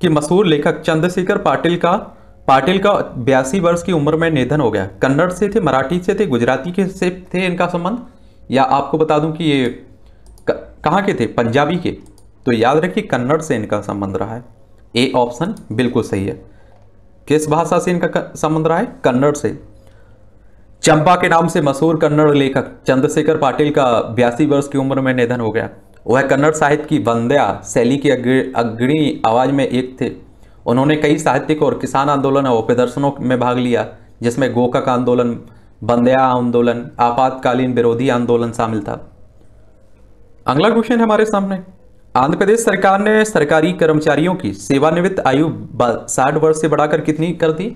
के मशहूर लेखक चंद्रशेखर पाटिल का पाटिल का बयासी वर्ष की उम्र में निधन हो गया कन्नड़ से थे मराठी से थे गुजराती के से थे इनका संबंध या आपको बता दूं कि ये कहाँ के थे पंजाबी के तो याद रखिए कन्नड़ से इनका संबंध रहा है ए ऑप्शन बिल्कुल सही है किस भाषा से इनका संबंध रहा है कन्नड़ से चंपा के नाम से मशहूर कन्नड़ लेखक चंद्रशेखर पाटिल का बयासी वर्ष की उम्र में निधन हो गया वह कन्नड़ साहित्य की वंद्या शैली की अग्रणी आवाज़ में एक थे उन्होंने कई साहित्यिक और किसान आंदोलन और प्रदर्शनों में भाग लिया जिसमें गोकक आंदोलन बंदया आंदोलन आपातकालीन विरोधी आंदोलन शामिल था अगला क्वेश्चन हमारे सामने आंध्र प्रदेश सरकार ने सरकारी कर्मचारियों की सेवानिवृत्त आयु साठ वर्ष से बढ़ाकर कितनी कर दी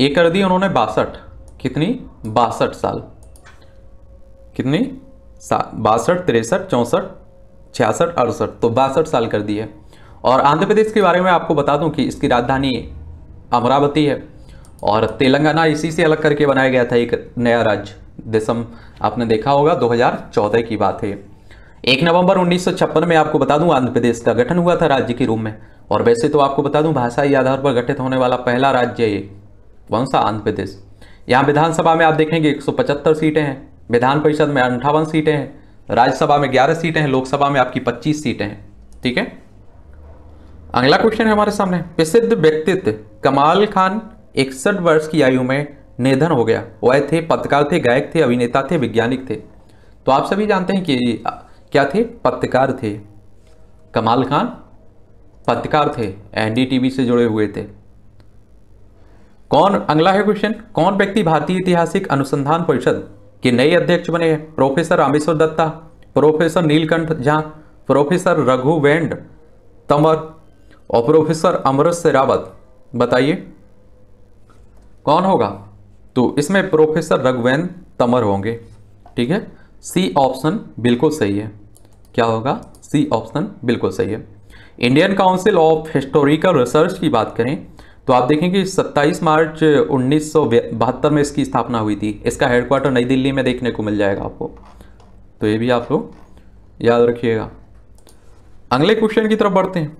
ये कर दी उन्होंने बासठ कितनी बासठ साल कितनी बासठ तिरसठ चौंसठ छियासठ अड़सठ तो बासठ साल कर दी है और आंध्र प्रदेश के बारे में आपको बता दूं कि इसकी राजधानी अमरावती है और तेलंगाना इसी से अलग करके बनाया गया था एक नया राज्य दिसम आपने देखा होगा 2014 की बात है एक नवंबर उन्नीस में आपको बता दूं आंध्र प्रदेश का गठन हुआ था राज्य के रूप में और वैसे तो आपको बता दूं भाषाई आधार पर गठित होने वाला पहला राज्य ये कौन सा आंध्र प्रदेश यहाँ विधानसभा में आप देखेंगे एक सीटें हैं विधान परिषद में अंठावन सीटें हैं राज्यसभा में ग्यारह सीटें हैं लोकसभा में आपकी पच्चीस सीटें हैं ठीक है अगला क्वेश्चन है हमारे सामने प्रसिद्ध व्यक्तित्व कमाल खान इकसठ वर्ष की आयु में निधन हो गया वह थे पत्रकार थे गायक थे अभिनेता थे वैज्ञानिक थे तो आप सभी जानते हैं कि क्या थे पत्रकार थे कमाल खान पत्रकार थे एनडीटीवी से जुड़े हुए थे कौन अगला है क्वेश्चन कौन व्यक्ति भारतीय ऐतिहासिक अनुसंधान परिषद कि नए अध्यक्ष बने हैं professor Rameshwar Dutta professor Neelkanth Jha professor Raghavendra और प्रोफेसर अमृत रावत बताइए कौन होगा तो इसमें प्रोफेसर रघुवेंद्र तमर होंगे ठीक है सी ऑप्शन बिल्कुल सही है क्या होगा सी ऑप्शन बिल्कुल सही है Indian council of historical research की बात करें तो आप देखें कि 27 मार्च उन्नीस में इसकी स्थापना हुई थी इसका हेडक्वार्टर नई दिल्ली में देखने को मिल जाएगा आपको तो ये भी आप लोग याद रखिएगा अगले क्वेश्चन की तरफ बढ़ते हैं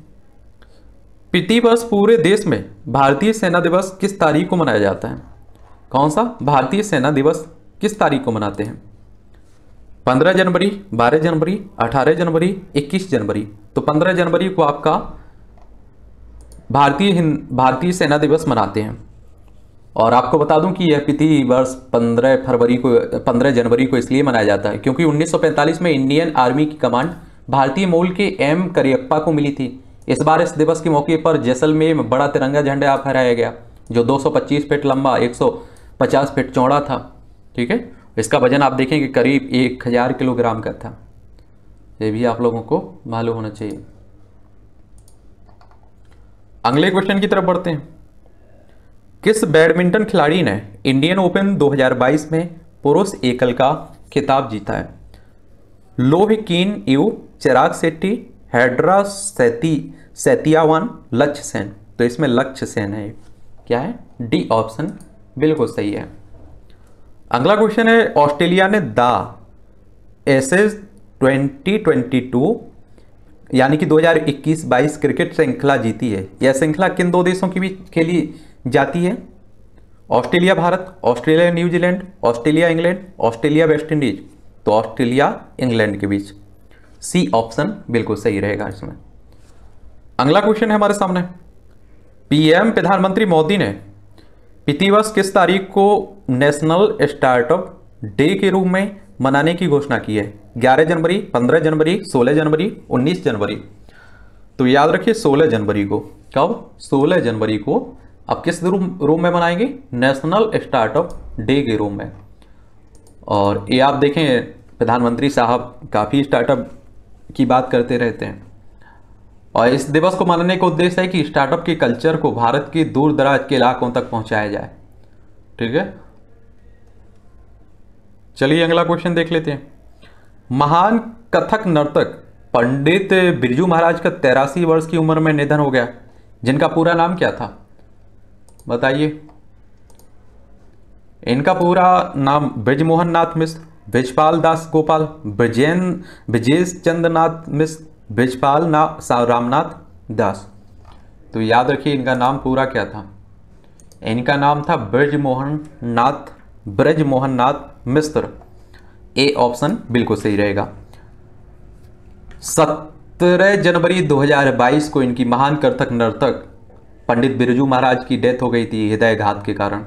पीटी बस पूरे देश में भारतीय सेना दिवस किस तारीख को मनाया जाता है कौन सा भारतीय सेना दिवस किस तारीख को मनाते हैं 15 जनवरी 12 जनवरी 18 जनवरी 21 जनवरी तो 15 जनवरी को आपका भारतीय भारतीय सेना दिवस मनाते हैं और आपको बता दूं कि यह तिथि वर्ष 15 फरवरी को 15 जनवरी को इसलिए मनाया जाता है क्योंकि 1945 में इंडियन आर्मी की कमांड भारतीय मूल के एम करियप्पा को मिली थी इस बार इस दिवस के मौके पर जैसलमेर में बड़ा तिरंगा झंडा फहराया गया जो 225 फीट लंबा 150 फीट चौड़ा था ठीक है इसका वजन आप देखेंगे करीब एक हज़ार किलोग्राम का था ये भी आप लोगों को मालूम होना चाहिए अगले क्वेश्चन की तरफ बढ़ते हैं किस बैडमिंटन खिलाड़ी ने इंडियन ओपन 2022 में पुरुष एकल का खिताब जीता है लोह कीन यू चिराग सेट्टी हैड्रा सैती सैतियावान लक्ष्य सेन तो इसमें लक्ष्य सेन है क्या है डी ऑप्शन बिल्कुल सही है अगला क्वेश्चन है ऑस्ट्रेलिया ने द एसेज 2022 यानी कि 2021-22 क्रिकेट श्रृंखला जीती है यह श्रृंखला किन दो देशों के बीच खेली जाती है Australia Bharat Australia New Zealand Australia England Australia West Indies तो ऑस्ट्रेलिया इंग्लैंड के बीच सी ऑप्शन बिल्कुल सही रहेगा इसमें अगला क्वेश्चन है हमारे सामने पीएम प्रधानमंत्री मोदी ने पिति वर्ष किस तारीख को नेशनल स्टार्टअप डे के रूप में मनाने की घोषणा की है 11 जनवरी 15 जनवरी 16 जनवरी 19 जनवरी तो याद रखिए 16 जनवरी को कब 16 जनवरी को अब किस रूम रूम में मनाएंगे नेशनल स्टार्टअप डे के रूम में और ये आप देखें प्रधानमंत्री साहब काफ़ी स्टार्टअप की बात करते रहते हैं और इस दिवस को मनाने का उद्देश्य है कि स्टार्टअप के कल्चर को भारत के दूर दराज के इलाकों तक पहुंचाया जाए ठीक है चलिए अगला क्वेश्चन देख लेते हैं महान कथक नर्तक पंडित बिरजू महाराज का तेरासी वर्ष की उम्र में निधन हो गया जिनका पूरा नाम क्या था बताइए इनका पूरा नाम ब्रिजमोहन नाथ मिश्र ब्रिजपाल दास गोपाल ब्रजेन ब्रजेश चंद्रनाथ मिश्र ब्रिजपाल ना रामनाथ दास तो याद रखिए इनका नाम पूरा क्या था इनका नाम था ब्रजमोहन नाथ ब्रजमोहन नाथ मिश्र ए ऑप्शन बिल्कुल सही रहेगा सत्रह जनवरी 2022 को इनकी महान कर्तक नर्तक पंडित बिरजू महाराज की डेथ हो गई थी हृदयघात के कारण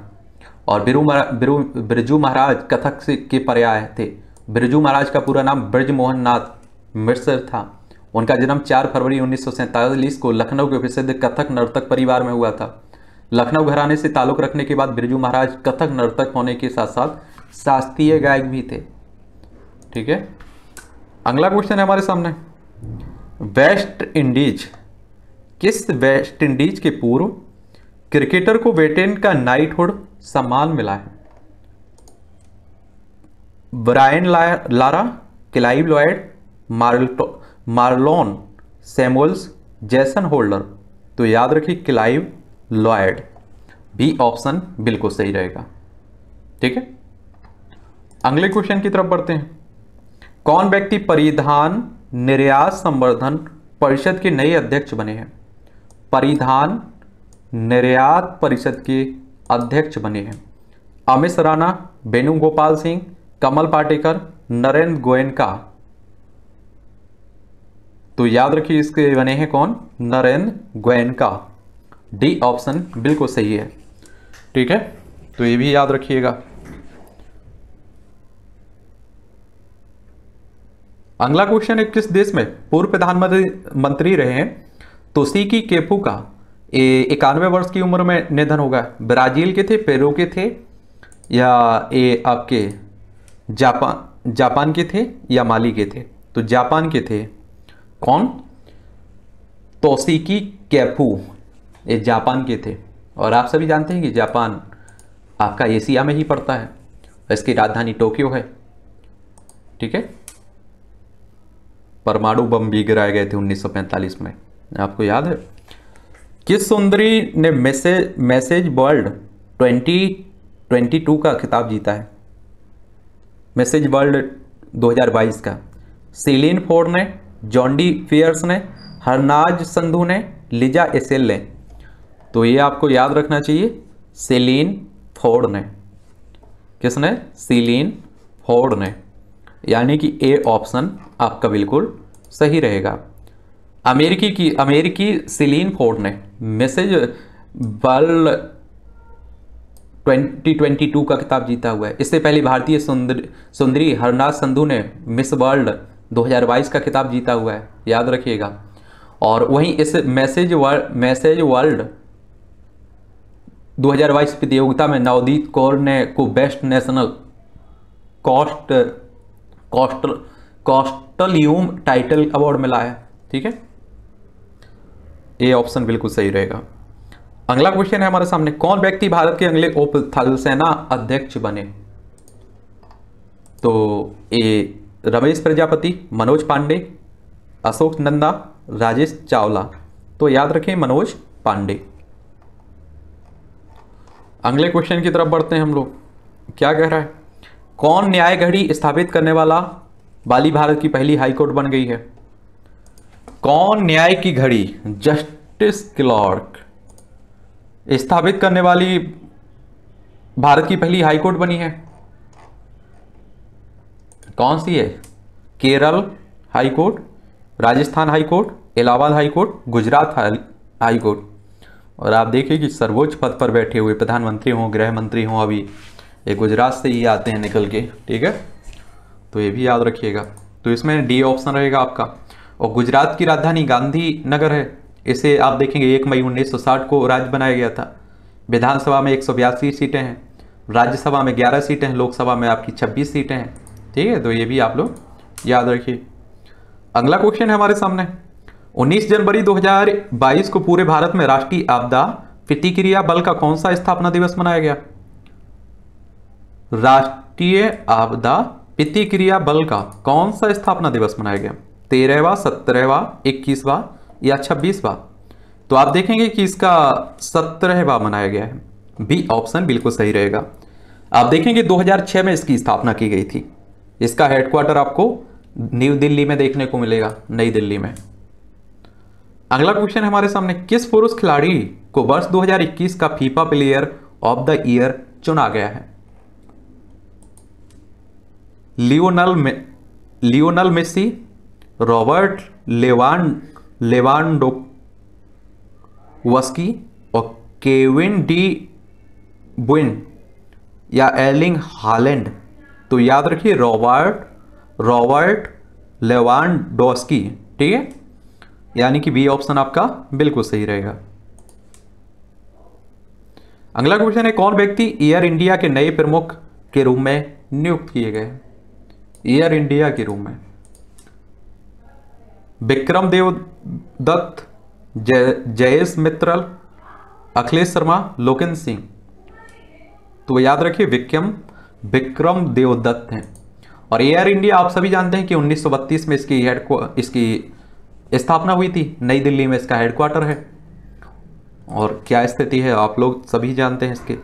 और बिरू बिरु बिरजू महाराज कथक से के पर्याय थे बिरजू महाराज का पूरा नाम ब्रज मोहन नाथ मिर्सर था उनका जन्म 4 फरवरी उन्नीस को लखनऊ के प्रसिद्ध कथक नर्तक परिवार में हुआ था लखनऊ घराने से ताल्लुक रखने के बाद बिरजू महाराज कथक नर्तक होने के साथ साथ शास्त्रीय गायक भी थे ठीक है अगला क्वेश्चन है हमारे सामने वेस्ट इंडीज किस वेस्ट इंडीज के पूर्व क्रिकेटर को ब्रिटेन का नाइटहुड सम्मान मिला है Brian Lara Clive Lloyd Marlon Samuels Jason Holder तो याद रखिए क्लाइव लॉयड भी ऑप्शन बिल्कुल सही रहेगा ठीक है अगले क्वेश्चन की तरफ बढ़ते हैं कौन व्यक्ति परिधान निर्यात संवर्धन परिषद के नए अध्यक्ष बने हैं परिधान निर्यात परिषद के अध्यक्ष बने हैं अमित राणा वेणुगोपाल सिंह कमल पाटेकर नरेंद्र गोयनका तो याद रखिए इसके बने हैं कौन नरेंद्र गोयनका डी ऑप्शन बिल्कुल सही है ठीक है तो ये भी याद रखिएगा अगला क्वेश्चन है किस देश में पूर्व प्रधानमंत्री रहे हैं तो की केफू का इक्यानवे वर्ष की उम्र में निधन होगा ब्राजील के थे पेरू के थे या ये आपके जापान जापान के थे या माली के थे तो जापान के थे कौन तोसीकी कैफू ये जापान के थे और आप सभी जानते हैं कि जापान आपका एशिया में ही पड़ता है इसकी राजधानी टोक्यो है ठीक है परमाणु बम भी गिराए गए थे 1945 में आपको याद है किस सुंदरी ने मैसेज मैसेज वर्ल्ड 2022 का खिताब जीता है मैसेज वर्ल्ड 2022 का सीलिन फोर्ड ने जॉन्डी फियर्स ने हरनाज संधू ने लिजा एसेल ने तो ये आपको याद रखना चाहिए सेलिन फोर्ड ने किसने सीलिन फोर्ड ने यानी कि ए ऑप्शन आपका बिल्कुल सही रहेगा अमेरिकी की अमेरिकी सिलीन फोर्ड ने मैसेज वर्ल्ड 2022 का किताब जीता हुआ है इससे पहले भारतीय सुंदरी सुंदरी हरनाथ संधू ने मिस वर्ल्ड 2022 का किताब जीता हुआ है याद रखिएगा और वहीं इस मैसेज वर्ल्ड मैसेज वर्ल्ड 2022 प्रतियोगिता में नवदीप कौर ने को best national cost coastal costume title award मिला है ठीक है ये ऑप्शन बिल्कुल सही रहेगा अगला क्वेश्चन है हमारे सामने कौन व्यक्ति भारत के अगले उप थल सेना अध्यक्ष बने तो ये रमेश प्रजापति मनोज पांडे अशोक नंदा राजेश चावला तो याद रखें मनोज पांडे अगले क्वेश्चन की तरफ बढ़ते हैं हम लोग क्या कह रहा है कौन न्याय घड़ी स्थापित करने वाला बाली भारत की पहली हाई कोर्ट बन गई है कौन न्याय की घड़ी जस्टिस क्लॉर्क स्थापित करने वाली भारत की पहली हाई कोर्ट बनी है कौन सी है Kerala high court Rajasthan high court Allahabad high court Gujarat high court और आप देखिए कि सर्वोच्च पद पर बैठे हुए प्रधानमंत्री हों गृह मंत्री हों अभी ये गुजरात से ही आते हैं निकल के ठीक है तो ये भी याद रखिएगा तो इसमें डी ऑप्शन रहेगा आपका और गुजरात की राजधानी गांधी नगर है इसे आप देखेंगे एक मई साठ को राज्य बनाया गया था विधानसभा में एक सीटें हैं राज्यसभा में 11 सीटें हैं लोकसभा में आपकी 26 सीटें हैं ठीक है तो ये भी आप लोग याद रखिए अगला क्वेश्चन है हमारे सामने 19 जनवरी 2022 को पूरे भारत में राष्ट्रीय आपदा प्रतिक्रिया बल का कौन सा स्थापना दिवस मनाया गया राष्ट्रीय आपदा प्रतिक्रिया बल का कौन सा स्थापना दिवस मनाया गया तेरहवा सत्रहवा इक्कीसवा या छब्बीसवा तो आप देखेंगे कि इसका सत्रहवा मनाया गया है बी ऑप्शन बिल्कुल सही रहेगा आप देखेंगे 2006 में इसकी स्थापना की गई थी इसका हेडक्वार्टर आपको न्यू दिल्ली में देखने को मिलेगा नई दिल्ली में अगला क्वेश्चन हमारे सामने किस पुरुष खिलाड़ी को वर्ष 2021 का FIFA player of the year चुना गया है लियोनल मे लियोनल मेसी रॉबर्ट लेवान लेवानडो वस्की और केविन डी बुइन या एलिंग हालैंड तो याद रखिए रॉबर्ट रॉबर्ट लेवान डोस्की ठीक है यानी कि बी ऑप्शन आपका बिल्कुल सही रहेगा अगला क्वेश्चन है कौन व्यक्ति एयर इंडिया के नए प्रमुख के रूप में नियुक्त किए गए एयर इंडिया के रूम में विक्रम देव दत्त जयेश मित्रल अखिलेश शर्मा लोकेन सिंह तो याद रखिए विक्रम विक्रम देवदत्त हैं और एयर इंडिया आप सभी जानते हैं कि 1932 में इसकी हेड इसकी स्थापना हुई थी नई दिल्ली में इसका हेडक्वार्टर है और क्या स्थिति है आप लोग सभी जानते हैं इसके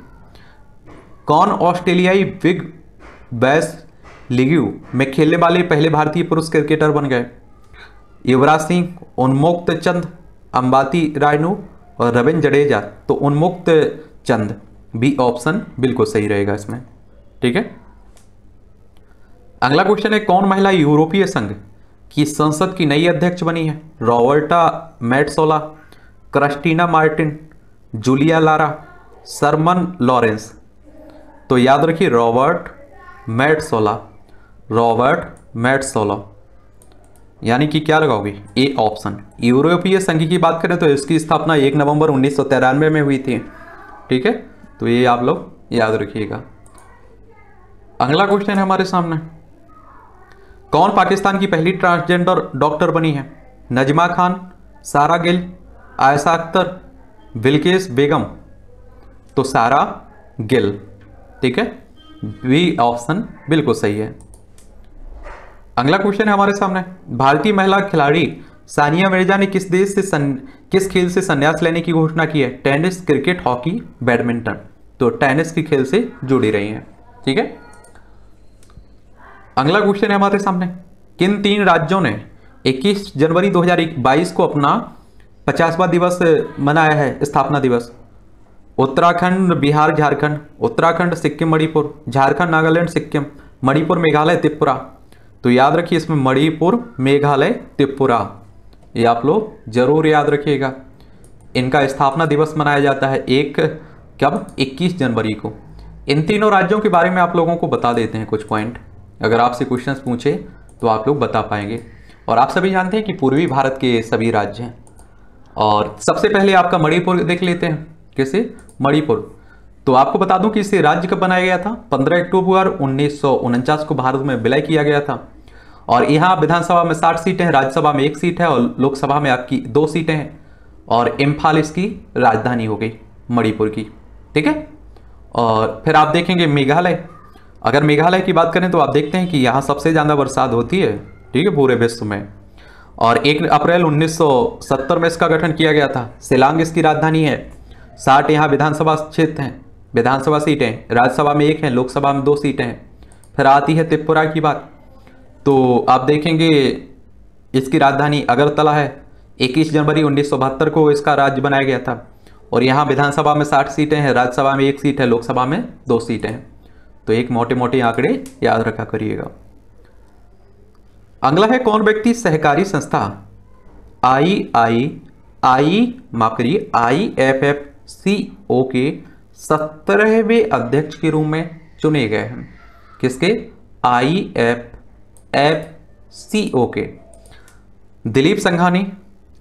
कौन ऑस्ट्रेलियाई बिग बैस लिग्यू में खेलने वाले पहले भारतीय पुरुष क्रिकेटर बन गए युवराज सिंह उन्मुक्त चंद अंबाती रायनू और रविंद्र जडेजा तो उन्मुक्त चंद बी ऑप्शन बिल्कुल सही रहेगा इसमें ठीक है अगला क्वेश्चन है कौन महिला यूरोपीय संघ की संसद की नई अध्यक्ष बनी है Roberta Metsola Cristina Martin Julia Lara Sarman Lawrence तो याद रखिए रॉबर्ट मैटसोला रॉबर्ट मेट्सोलो यानी कि क्या लगाओगे ए ऑप्शन यूरोपीय संघ की बात करें तो इसकी स्थापना एक नवंबर उन्नीस में हुई थी ठीक है तो ये आप लोग याद रखिएगा अगला क्वेश्चन है हमारे सामने कौन पाकिस्तान की पहली ट्रांसजेंडर डॉक्टर बनी है नजमा खान सारा गिल आयशा अख्तर बिल्केस बेगम तो सारा गिल ठीक है बी ऑप्शन बिल्कुल सही है अगला क्वेश्चन है हमारे सामने भारतीय महिला खिलाड़ी सानिया मिर्जा ने किस देश से सन, किस खेल से संन्यास लेने की घोषणा की है टेनिस क्रिकेट हॉकी बैडमिंटन तो टेनिस के खेल से जुड़ी रही हैं ठीक है अगला क्वेश्चन है हमारे सामने किन तीन राज्यों ने 21 जनवरी 2022 को अपना पचासवा दिवस मनाया है स्थापना दिवस उत्तराखंड बिहार झारखंड उत्तराखंड सिक्किम मणिपुर झारखंड नागालैंड सिक्किम मणिपुर मेघालय त्रिपुरा तो याद रखिए इसमें मणिपुर मेघालय त्रिपुरा ये आप लोग जरूर याद रखिएगा इनका स्थापना दिवस मनाया जाता है एक कब 21 जनवरी को इन तीनों राज्यों के बारे में आप लोगों को बता देते हैं कुछ पॉइंट अगर आपसे क्वेश्चंस पूछे तो आप लोग बता पाएंगे और आप सभी जानते हैं कि पूर्वी भारत के सभी राज्य हैं और सबसे पहले आपका मणिपुर देख लेते हैं कैसे मणिपुर तो आपको बता दूं कि इसे राज्य कब बनाया गया था 15 अक्टूबर उन्नीस को भारत में विलय किया गया था और यहाँ विधानसभा में साठ सीटें हैं राज्यसभा में एक सीट है और लोकसभा में आपकी दो सीटें हैं और इम्फाल इसकी राजधानी हो गई मणिपुर की ठीक है और फिर आप देखेंगे मेघालय अगर मेघालय की बात करें तो आप देखते हैं कि यहाँ सबसे ज़्यादा बरसात होती है ठीक है पूरे विश्व में और एक अप्रैल 1970 में इसका गठन किया गया था सिलांग इसकी राजधानी है साठ यहाँ विधानसभा क्षेत्र हैं विधानसभा सीटें राज्यसभा में एक हैं लोकसभा में दो सीटें हैं फिर आती है त्रिपुरा की बात तो आप देखेंगे इसकी राजधानी अगरतला है 21 जनवरी उन्नीस को इसका राज्य बनाया गया था और यहाँ विधानसभा में 60 सीटें हैं राज्यसभा में एक सीट है लोकसभा में दो सीटें हैं तो एक मोटे मोटे आंकड़े याद रखा करिएगा अगला है कौन व्यक्ति सहकारी संस्था आई आई आई माफ करिए आई एफ एफ सी ओ के सत्रहवें अध्यक्ष के रूप में चुने गए हैं किसके आई एफ एफ सी ओ के दिलीप संघानी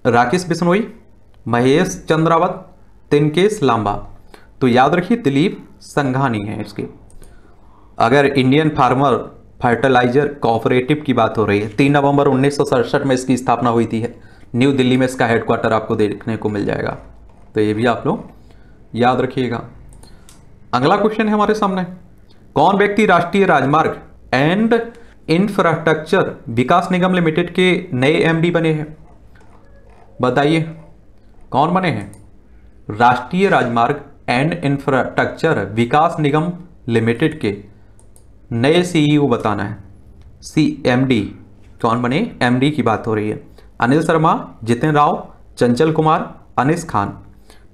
राकेश बिश्नोई महेश चंद्रावत तिनकेश लांबा तो याद रखिए दिलीप संघानी है इसके अगर इंडियन फार्मर फर्टिलाइजर कोऑपरेटिव की बात हो रही है तीन नवंबर उन्नीस में इसकी स्थापना हुई थी है न्यू दिल्ली में इसका हेडक्वार्टर आपको देखने को मिल जाएगा तो ये भी आप लोग याद रखिएगा अगला क्वेश्चन है हमारे सामने कौन व्यक्ति राष्ट्रीय राजमार्ग एंड इंफ्रास्ट्रक्चर विकास निगम लिमिटेड के नए एमडी बने हैं बताइए कौन बने हैं राष्ट्रीय राजमार्ग एंड इंफ्रास्ट्रक्चर विकास निगम लिमिटेड के नए सीईओ e बताना है सीएमडी कौन बने एमडी की बात हो रही है अनिल शर्मा जितिन राव चंचल कुमार अनिस खान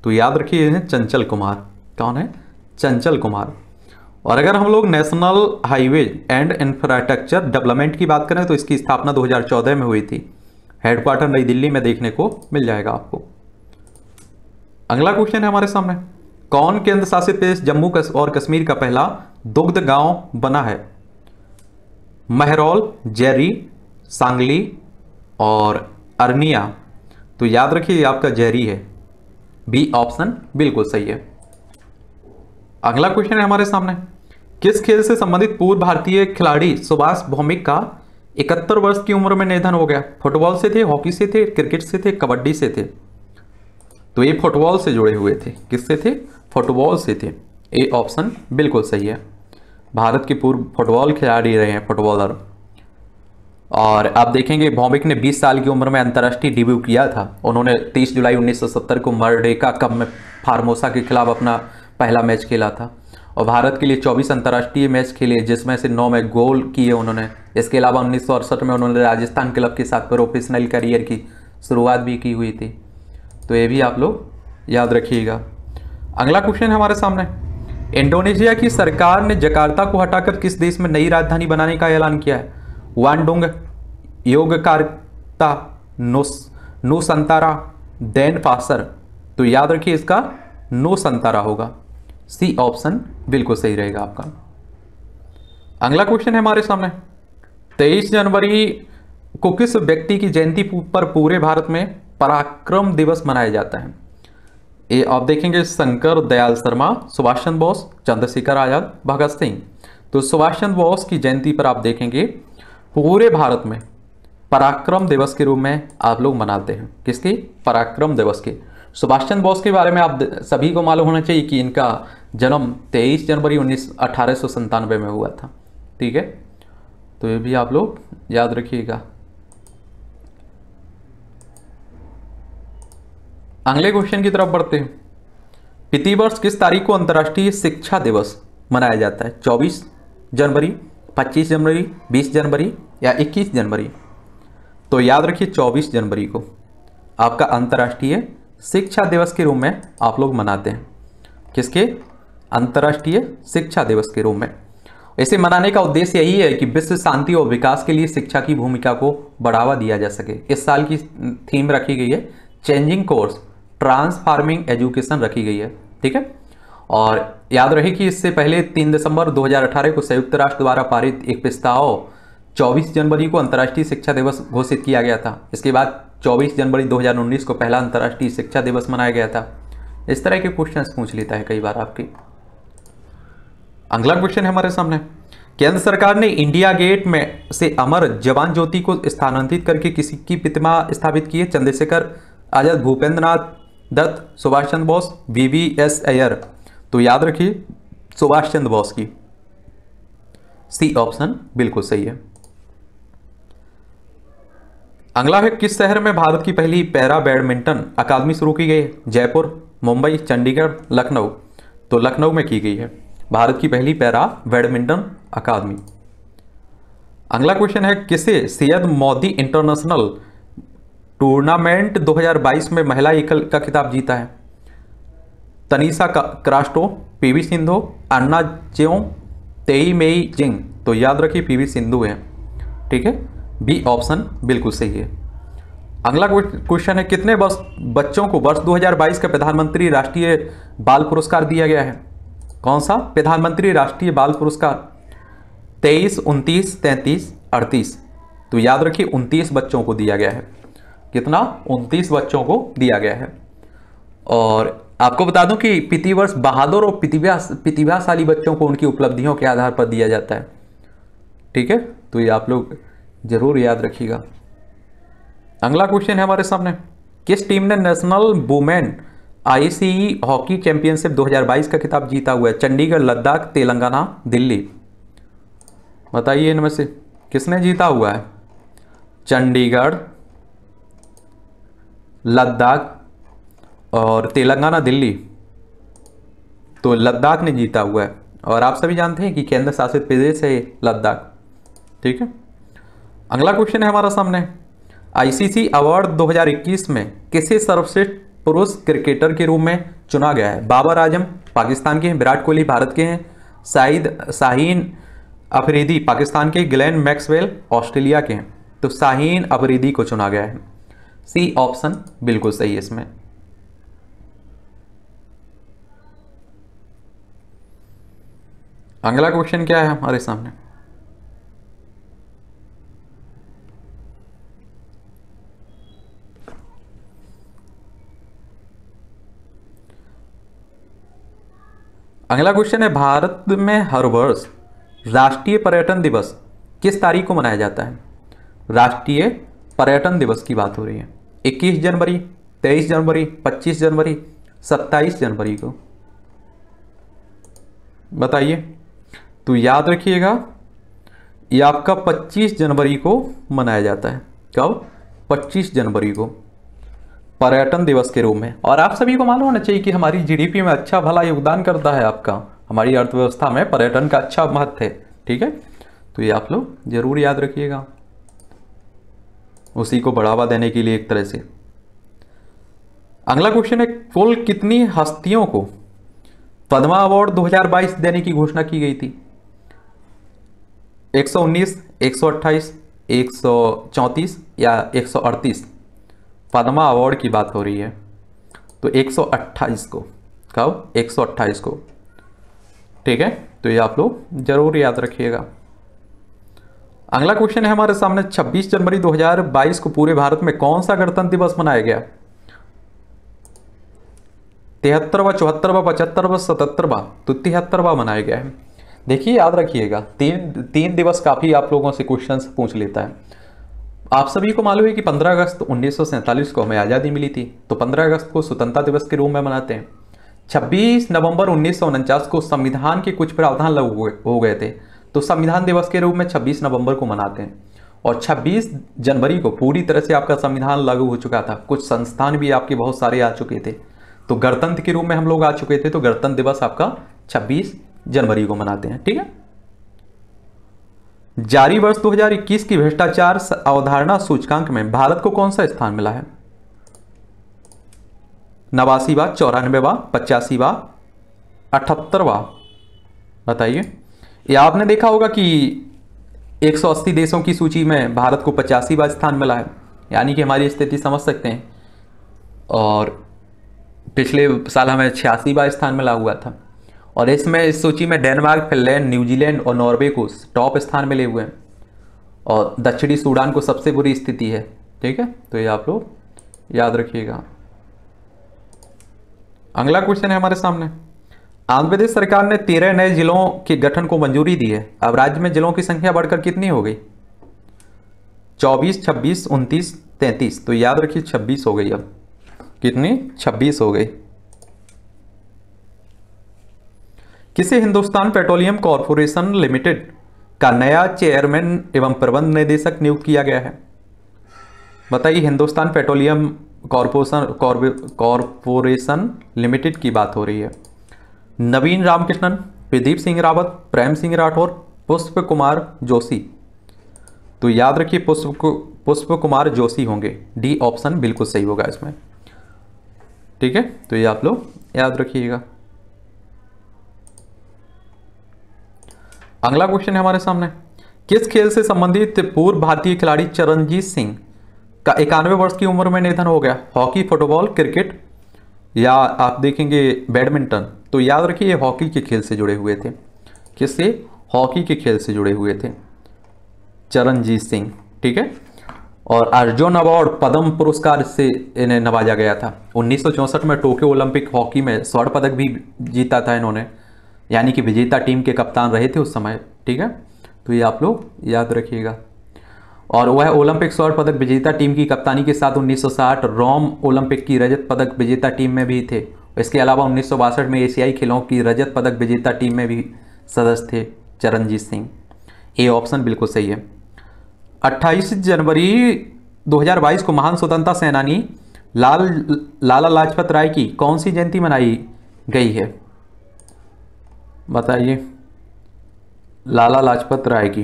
तो याद रखिए चंचल कुमार कौन है चंचल कुमार और अगर हम लोग national highway and infrastructure development की बात करें तो इसकी स्थापना 2014 में हुई थी हेडक्वार्टर नई दिल्ली में देखने को मिल जाएगा आपको अगला क्वेश्चन है हमारे सामने कौन केंद्र शासित प्रदेश जम्मू और कश्मीर का पहला दुग्ध गांव बना है महरौल जेरी सांगली और अर्निया तो याद रखिए आपका जेरी है बी ऑप्शन बिल्कुल सही है अगला क्वेश्चन है हमारे सामने किस खेल से संबंधित पूर्व भारतीय खिलाड़ी सुभाष भौमिक का इकहत्तर वर्ष की उम्र में निधन हो गया फुटबॉल से थे हॉकी से थे क्रिकेट से थे कबड्डी से थे तो ये फुटबॉल से जुड़े हुए थे किससे थे फुटबॉल से थे ए ऑप्शन बिल्कुल सही है भारत के पूर्व फुटबॉल खिलाड़ी रहे हैं फुटबॉलर और आप देखेंगे भौमिक ने 20 साल की उम्र में अंतर्राष्ट्रीय डेब्यू किया था उन्होंने 30 जुलाई 1970 को मरडेका कप में फार्मोसा के खिलाफ अपना पहला मैच खेला था और भारत के लिए 24 अंतर्राष्ट्रीय मैच खेले जिसमें से 9 में गोल किए उन्होंने इसके अलावा उन्नीस में उन्होंने राजस्थान क्लब के साथ प्रोफेशनल करियर की शुरुआत भी की हुई थी तो ये भी आप लोग याद रखिएगा अगला क्वेश्चन हमारे सामने इंडोनेशिया की सरकार ने जकार्ता को हटाकर किस देश में नई राजधानी बनाने का ऐलान किया है वानडोंग योगकार्ता नो संतारा देन फासर तो याद रखिए इसका नो संतारा होगा सी ऑप्शन बिल्कुल सही रहेगा आपका अगला क्वेश्चन है हमारे सामने तेईस जनवरी को किस व्यक्ति की जयंती पर पूरे भारत में पराक्रम दिवस मनाया जाता है ये आप देखेंगे शंकर दयाल शर्मा सुभाष चंद्र बोस चंद्रशेखर आजाद भगत सिंह तो सुभाष चंद्र बोस की जयंती पर आप देखेंगे पूरे भारत में पराक्रम दिवस के रूप में आप लोग मनाते हैं किसकी पराक्रम दिवस के सुभाष चंद्र बोस के बारे में आप सभी को मालूम होना चाहिए कि इनका जन्म 23 जनवरी उन्नीस अठारह में हुआ था ठीक है तो ये भी आप लोग याद रखिएगा अगले क्वेश्चन की तरफ बढ़ते हैं प्रतिवर्ष किस तारीख को अंतर्राष्ट्रीय शिक्षा दिवस मनाया जाता है 24 जनवरी 25 जनवरी 20 जनवरी या 21 जनवरी तो याद रखिए 24 जनवरी को आपका अंतर्राष्ट्रीय शिक्षा दिवस के रूप में आप लोग मनाते हैं किसके अंतर्राष्ट्रीय शिक्षा दिवस के रूप में इसे मनाने का उद्देश्य यही है कि विश्व शांति और विकास के लिए शिक्षा की भूमिका को बढ़ावा दिया जा सके इस साल की थीम रखी गई है चेंजिंग कोर्स ट्रांसफार्मिंग एजुकेशन रखी गई है ठीक है और याद रहे कि इससे पहले तीन दिसंबर 2018 को संयुक्त राष्ट्र द्वारा पारित एक प्रस्ताव 24 जनवरी को अंतर्राष्ट्रीय शिक्षा दिवस घोषित किया गया था इसके बाद 24 जनवरी 2019 को पहला अंतर्राष्ट्रीय शिक्षा दिवस मनाया गया था इस तरह के क्वेश्चन पूछ लेता है कई बार आपके अगला क्वेश्चन है हमारे सामने केंद्र सरकार ने इंडिया गेट में से अमर जवान ज्योति को स्थानांतरित करके किसी की प्रतिमा स्थापित की है Chandrashekhar Azad Bhupendra Nath Dutt Subhash Chandra Bose V V S Iyer तो याद रखिए सुभाष चंद्र बोस की सी ऑप्शन बिल्कुल सही है अगला है किस शहर में भारत की पहली पैरा बैडमिंटन अकादमी शुरू की गई है जयपुर मुंबई चंडीगढ़ लखनऊ तो लखनऊ में की गई है भारत की पहली पैरा बैडमिंटन अकादमी अगला क्वेश्चन है किसे सैयद मोदी इंटरनेशनल टूर्नामेंट 2022 में महिला एकल का खिताब जीता है तनीसा क्रास्टो पीवी सिंधु अन्ना चेओ तेई मेई जिंग तो याद रखिए पीवी सिंधु है ठीक है बी ऑप्शन बिल्कुल सही है अगला क्वेश्चन है कितने वर्ष बच्चों को वर्ष 2022 का प्रधानमंत्री राष्ट्रीय बाल पुरस्कार दिया गया है कौन सा प्रधानमंत्री राष्ट्रीय बाल पुरस्कार तेईस उनतीस 33, अड़तीस तो याद रखिए उनतीस बच्चों को दिया गया है कितना उनतीस बच्चों को दिया गया है और आपको बता दूं कि प्रतिवर्ष बहादुर और प्रतिभाशाली बच्चों को उनकी उपलब्धियों के आधार पर दिया जाता है ठीक है तो ये आप लोग ज़रूर याद रखिएगा अगला क्वेश्चन है हमारे सामने किस टीम ने national women I C E hockey championship 2022 का खिताब जीता हुआ है चंडीगढ़ लद्दाख तेलंगाना दिल्ली बताइए इनमें से किसने जीता हुआ है चंडीगढ़ लद्दाख और तेलंगाना दिल्ली तो लद्दाख ने जीता हुआ है और आप सभी जानते हैं कि केंद्र शासित प्रदेश है लद्दाख ठीक है अगला क्वेश्चन है हमारा सामने आईसीसी अवार्ड 2021 में किसे सर्वश्रेष्ठ पुरुष क्रिकेटर के रूप में चुना गया है बाबर आजम पाकिस्तान के हैं विराट कोहली भारत के हैं साइद साहिन अफरीदी पाकिस्तान के ग्लेन मैक्सवेल ऑस्ट्रेलिया के हैं तो शाहीन अफरीदी को चुना गया है सी ऑप्शन बिल्कुल सही है इसमें अगला क्वेश्चन क्या है हमारे सामने अगला क्वेश्चन है भारत में हर वर्ष राष्ट्रीय पर्यटन दिवस किस तारीख को मनाया जाता है राष्ट्रीय पर्यटन दिवस की बात हो रही है 21 जनवरी 23 जनवरी 25 जनवरी 27 जनवरी को बताइए तो याद रखिएगा ये आपका 25 जनवरी को मनाया जाता है कब 25 जनवरी को पर्यटन दिवस के रूप में और आप सभी को मालूम होना चाहिए कि हमारी जीडीपी में अच्छा भला योगदान करता है आपका हमारी अर्थव्यवस्था में पर्यटन का अच्छा महत्व है ठीक है तो ये आप लोग जरूर याद रखिएगा उसी को बढ़ावा देने के लिए एक तरह से अगला क्वेश्चन है कुल कितनी हस्तियों को पद्मा अवार्ड 2022 देने की घोषणा की गई थी 119, 128, 134 या 138 पदमा अवार्ड की बात हो रही है तो 128 को कब 128 को ठीक है तो ये आप लोग जरूर याद रखिएगा अगला क्वेश्चन है हमारे सामने 26 जनवरी 2022 को पूरे भारत में कौन सा गणतंत्र दिवस मनाया गया तिहत्तरवा चौहत्तरवा पचहत्तरवा सतहत्तरवा तो तिहत्तरवा मनाया गया है देखिए याद रखिएगा तीन तीन दिवस काफ़ी आप लोगों से क्वेश्चन पूछ लेता है आप सभी को मालूम है कि 15 अगस्त 1947 को हमें आज़ादी मिली थी तो 15 अगस्त को स्वतंत्रता दिवस के रूप में मनाते हैं 26 नवंबर उन्नीस को संविधान के कुछ प्रावधान लागू हो गए थे तो संविधान दिवस के रूप में 26 नवंबर को मनाते हैं और 26 जनवरी को पूरी तरह से आपका संविधान लागू हो चुका था कुछ संस्थान भी आपके बहुत सारे आ चुके थे तो गणतंत्र के रूप में हम लोग आ चुके थे तो गणतंत्र दिवस आपका छब्बीस जनवरी को मनाते हैं ठीक है जारी वर्ष 2021 की भ्रष्टाचार अवधारणा सूचकांक में भारत को कौन सा स्थान मिला है नवासीवा चौरानवेवा पचासीवा अठहत्तरवा बताइए या आपने देखा होगा कि 180 देशों की सूची में भारत को पचासीवा स्थान मिला है यानी कि हमारी स्थिति समझ सकते हैं और पिछले साल हमें छियासीवा स्थान मिला हुआ था और इसमें इस सूची में डेनमार्क फिनलैंड न्यूजीलैंड और नॉर्वे को टॉप स्थान मिले हुए हैं और दक्षिणी सूडान को सबसे बुरी स्थिति है ठीक है तो ये आप लोग याद रखिएगा अगला क्वेश्चन है हमारे सामने आंध्र प्रदेश सरकार ने तेरह नए जिलों के गठन को मंजूरी दी है अब राज्य में जिलों की संख्या बढ़कर कितनी हो गई चौबीस छब्बीस उनतीस तैंतीस तो याद रखिए छब्बीस हो गई अब कितनी छब्बीस हो गई किसे हिंदुस्तान पेट्रोलियम कॉरपोरेशन लिमिटेड का नया चेयरमैन एवं प्रबंध निदेशक नियुक्त किया गया है बताइए Hindustan petroleum corporation corporation limited की बात हो रही है नवीन रामकृष्णन प्रदीप सिंह रावत प्रेम सिंह राठौर पुष्प कुमार जोशी तो याद रखिए पुष्प पुष्प कुमार जोशी होंगे डी ऑप्शन बिल्कुल सही होगा इसमें ठीक है तो ये आप लोग याद रखिएगा अगला क्वेश्चन है हमारे सामने किस खेल से संबंधित पूर्व भारतीय खिलाड़ी चरणजीत सिंह का इक्यानवे वर्ष की उम्र में निधन हो गया हॉकी फुटबॉल क्रिकेट या आप देखेंगे बैडमिंटन तो याद रखिए हॉकी के खेल से जुड़े हुए थे किससे हॉकी के खेल से जुड़े हुए थे चरणजीत सिंह ठीक है और अर्जुन अवार्ड पद्म पुरस्कार से इन्हें नवाजा गया था उन्नीस में टोक्यो ओलंपिक हॉकी में स्वर्ण पदक भी जीता था इन्होंने यानी कि विजेता टीम के कप्तान रहे थे उस समय ठीक है तो ये आप लोग याद रखिएगा और वह ओलंपिक स्वर्ण पदक विजेता टीम की कप्तानी के साथ 1960 रोम ओलंपिक की रजत पदक विजेता टीम में भी थे इसके अलावा उन्नीस में एशियाई खेलों की रजत पदक विजेता टीम में भी सदस्य थे चरणजीत सिंह ए ऑप्शन बिल्कुल सही है 28 जनवरी 2022 को महान स्वतंत्रता सेनानी लाल लाला लाजपत राय की कौन सी जयंती मनाई गई है बताइए लाला लाजपत राय की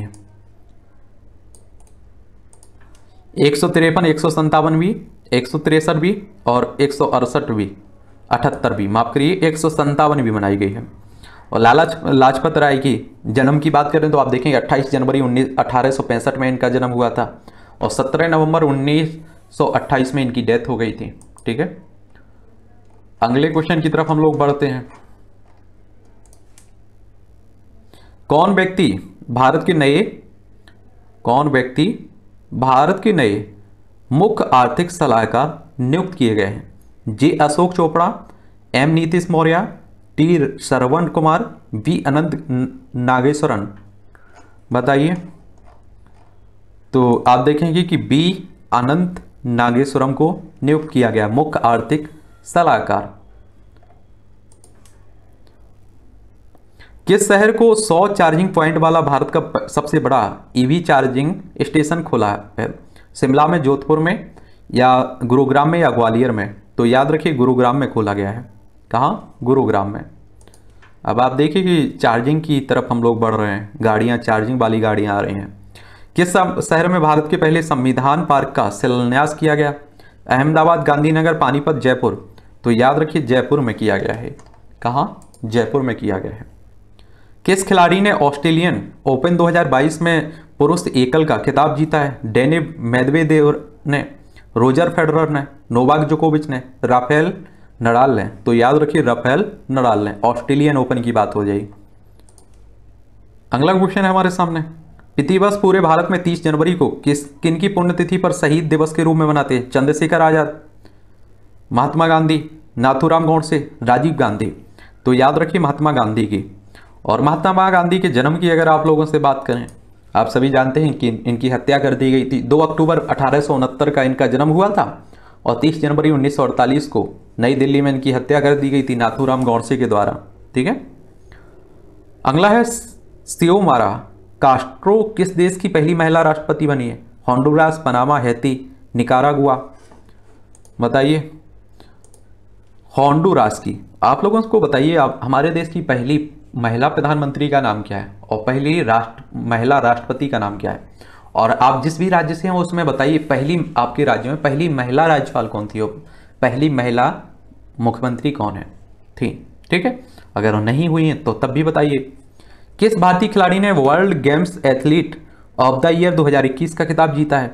एक सौ तिरपन एक सौ संतावन भी एक सौ तिरसठ भी और एक सौ अड़सठ भी अठहत्तर भी माफ करिए एक सौ संतावन भी बनाई गई है और लाला लाजपत राय की जन्म की बात करें तो आप देखेंगे 28 जनवरी उन्नीस अठारह में इनका जन्म हुआ था और 17 नवंबर 1928 में इनकी डेथ हो गई थी ठीक है अगले क्वेश्चन की तरफ हम लोग बढ़ते हैं कौन व्यक्ति भारत के नए कौन व्यक्ति भारत के नए मुख्य आर्थिक सलाहकार नियुक्त किए गए हैं J Ashok Chopra M Nitish Maurya T Saravan Kumar B Anant Nageswaran बताइए तो आप देखेंगे कि बी अनंत नागेश्वरम को नियुक्त किया गया मुख्य आर्थिक सलाहकार किस शहर को 100 चार्जिंग पॉइंट वाला भारत का सबसे बड़ा ईवी e चार्जिंग स्टेशन खोला है शिमला में जोधपुर में या गुरुग्राम में या ग्वालियर में तो याद रखिए गुरुग्राम में खोला गया है कहाँ गुरुग्राम में अब आप देखिए कि चार्जिंग की तरफ हम लोग बढ़ रहे हैं गाड़ियाँ चार्जिंग वाली गाड़ियाँ आ रही हैं किस शहर में भारत के पहले संविधान पार्क का शिलान्यास किया गया अहमदाबाद गांधीनगर पानीपत जयपुर तो याद रखिए जयपुर में किया गया है कहाँ जयपुर में किया गया है किस खिलाड़ी ने ऑस्ट्रेलियन ओपन 2022 में पुरुष एकल का खिताब जीता है डेनि मेदवेदेव ने रोजर फेडरर ने नोवाक जोकोविच ने राफेल नडाल ने तो याद रखिए राफेल नडाल ने ऑस्ट्रेलियन ओपन की बात हो जाएगी अगला क्वेश्चन है हमारे सामने पितिवस पूरे भारत में 30 जनवरी को किस किन की पुण्यतिथि पर शहीद दिवस के रूप में मनाते हैं चंद्रशेखर आजाद महात्मा गांधी नाथुराम गौड़ से राजीव गांधी तो याद रखिए महात्मा गांधी की और महात्मा गांधी के जन्म की अगर आप लोगों से बात करें आप सभी जानते हैं कि इनकी हत्या कर दी गई थी दो अक्टूबर अठारह का इनका जन्म हुआ था और 30 जनवरी 1948 को नई दिल्ली में इनकी हत्या कर दी गई थी नाथूराम गौडसे के द्वारा ठीक है अगला है सियोमारा कास्ट्रो किस देश की पहली महिला राष्ट्रपति बनी है हॉन्डुरास पनामा हैती निकारागुआ बताइए हॉन्डुरास की आप लोगों को बताइए आप हमारे देश की पहली महिला प्रधानमंत्री का नाम क्या है और पहली राष्ट्र महिला राष्ट्रपति का नाम क्या है और आप जिस भी राज्य से हैं उसमें बताइए पहली आपके राज्य में पहली महिला राज्यपाल कौन थी पहली महिला मुख्यमंत्री कौन है थी ठीक है अगर वो नहीं हुई है तो तब भी बताइए किस भारतीय खिलाड़ी ने world games athlete of the year 2021 का खिताब जीता है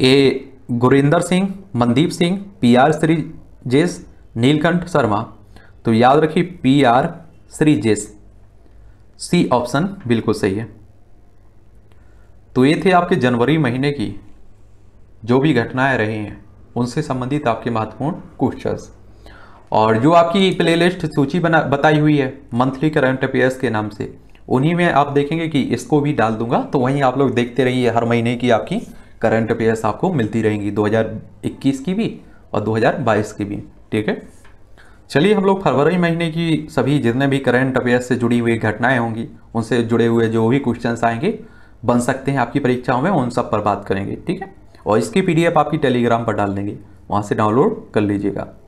A Gurinder Singh Mandeep Singh P R Sreejesh Neelkanth Sharma तो याद रखिए पी आर जेस सी ऑप्शन बिल्कुल सही है तो ये थे आपके जनवरी महीने की जो भी घटनाएं रही हैं उनसे संबंधित आपके महत्वपूर्ण क्वेश्चंस और जो आपकी प्लेलिस्ट सूची बना बताई हुई है मंथली करंट अफेयर्स के नाम से उन्हीं में आप देखेंगे कि इसको भी डाल दूंगा तो वहीं आप लोग देखते रहिए हर महीने की आपकी करंट अफेयर्स आपको मिलती रहेंगी 2021 की भी और 2022 की भी ठीक है चलिए हम लोग फरवरी महीने की सभी जितने भी करेंट अफेयर्स से जुड़ी हुई घटनाएं होंगी उनसे जुड़े हुए जो भी क्वेश्चन आएंगे बन सकते हैं आपकी परीक्षाओं में उन सब पर बात करेंगे ठीक है और इसकी पीडीएफ आपकी टेलीग्राम पर डाल देंगे वहाँ से डाउनलोड कर लीजिएगा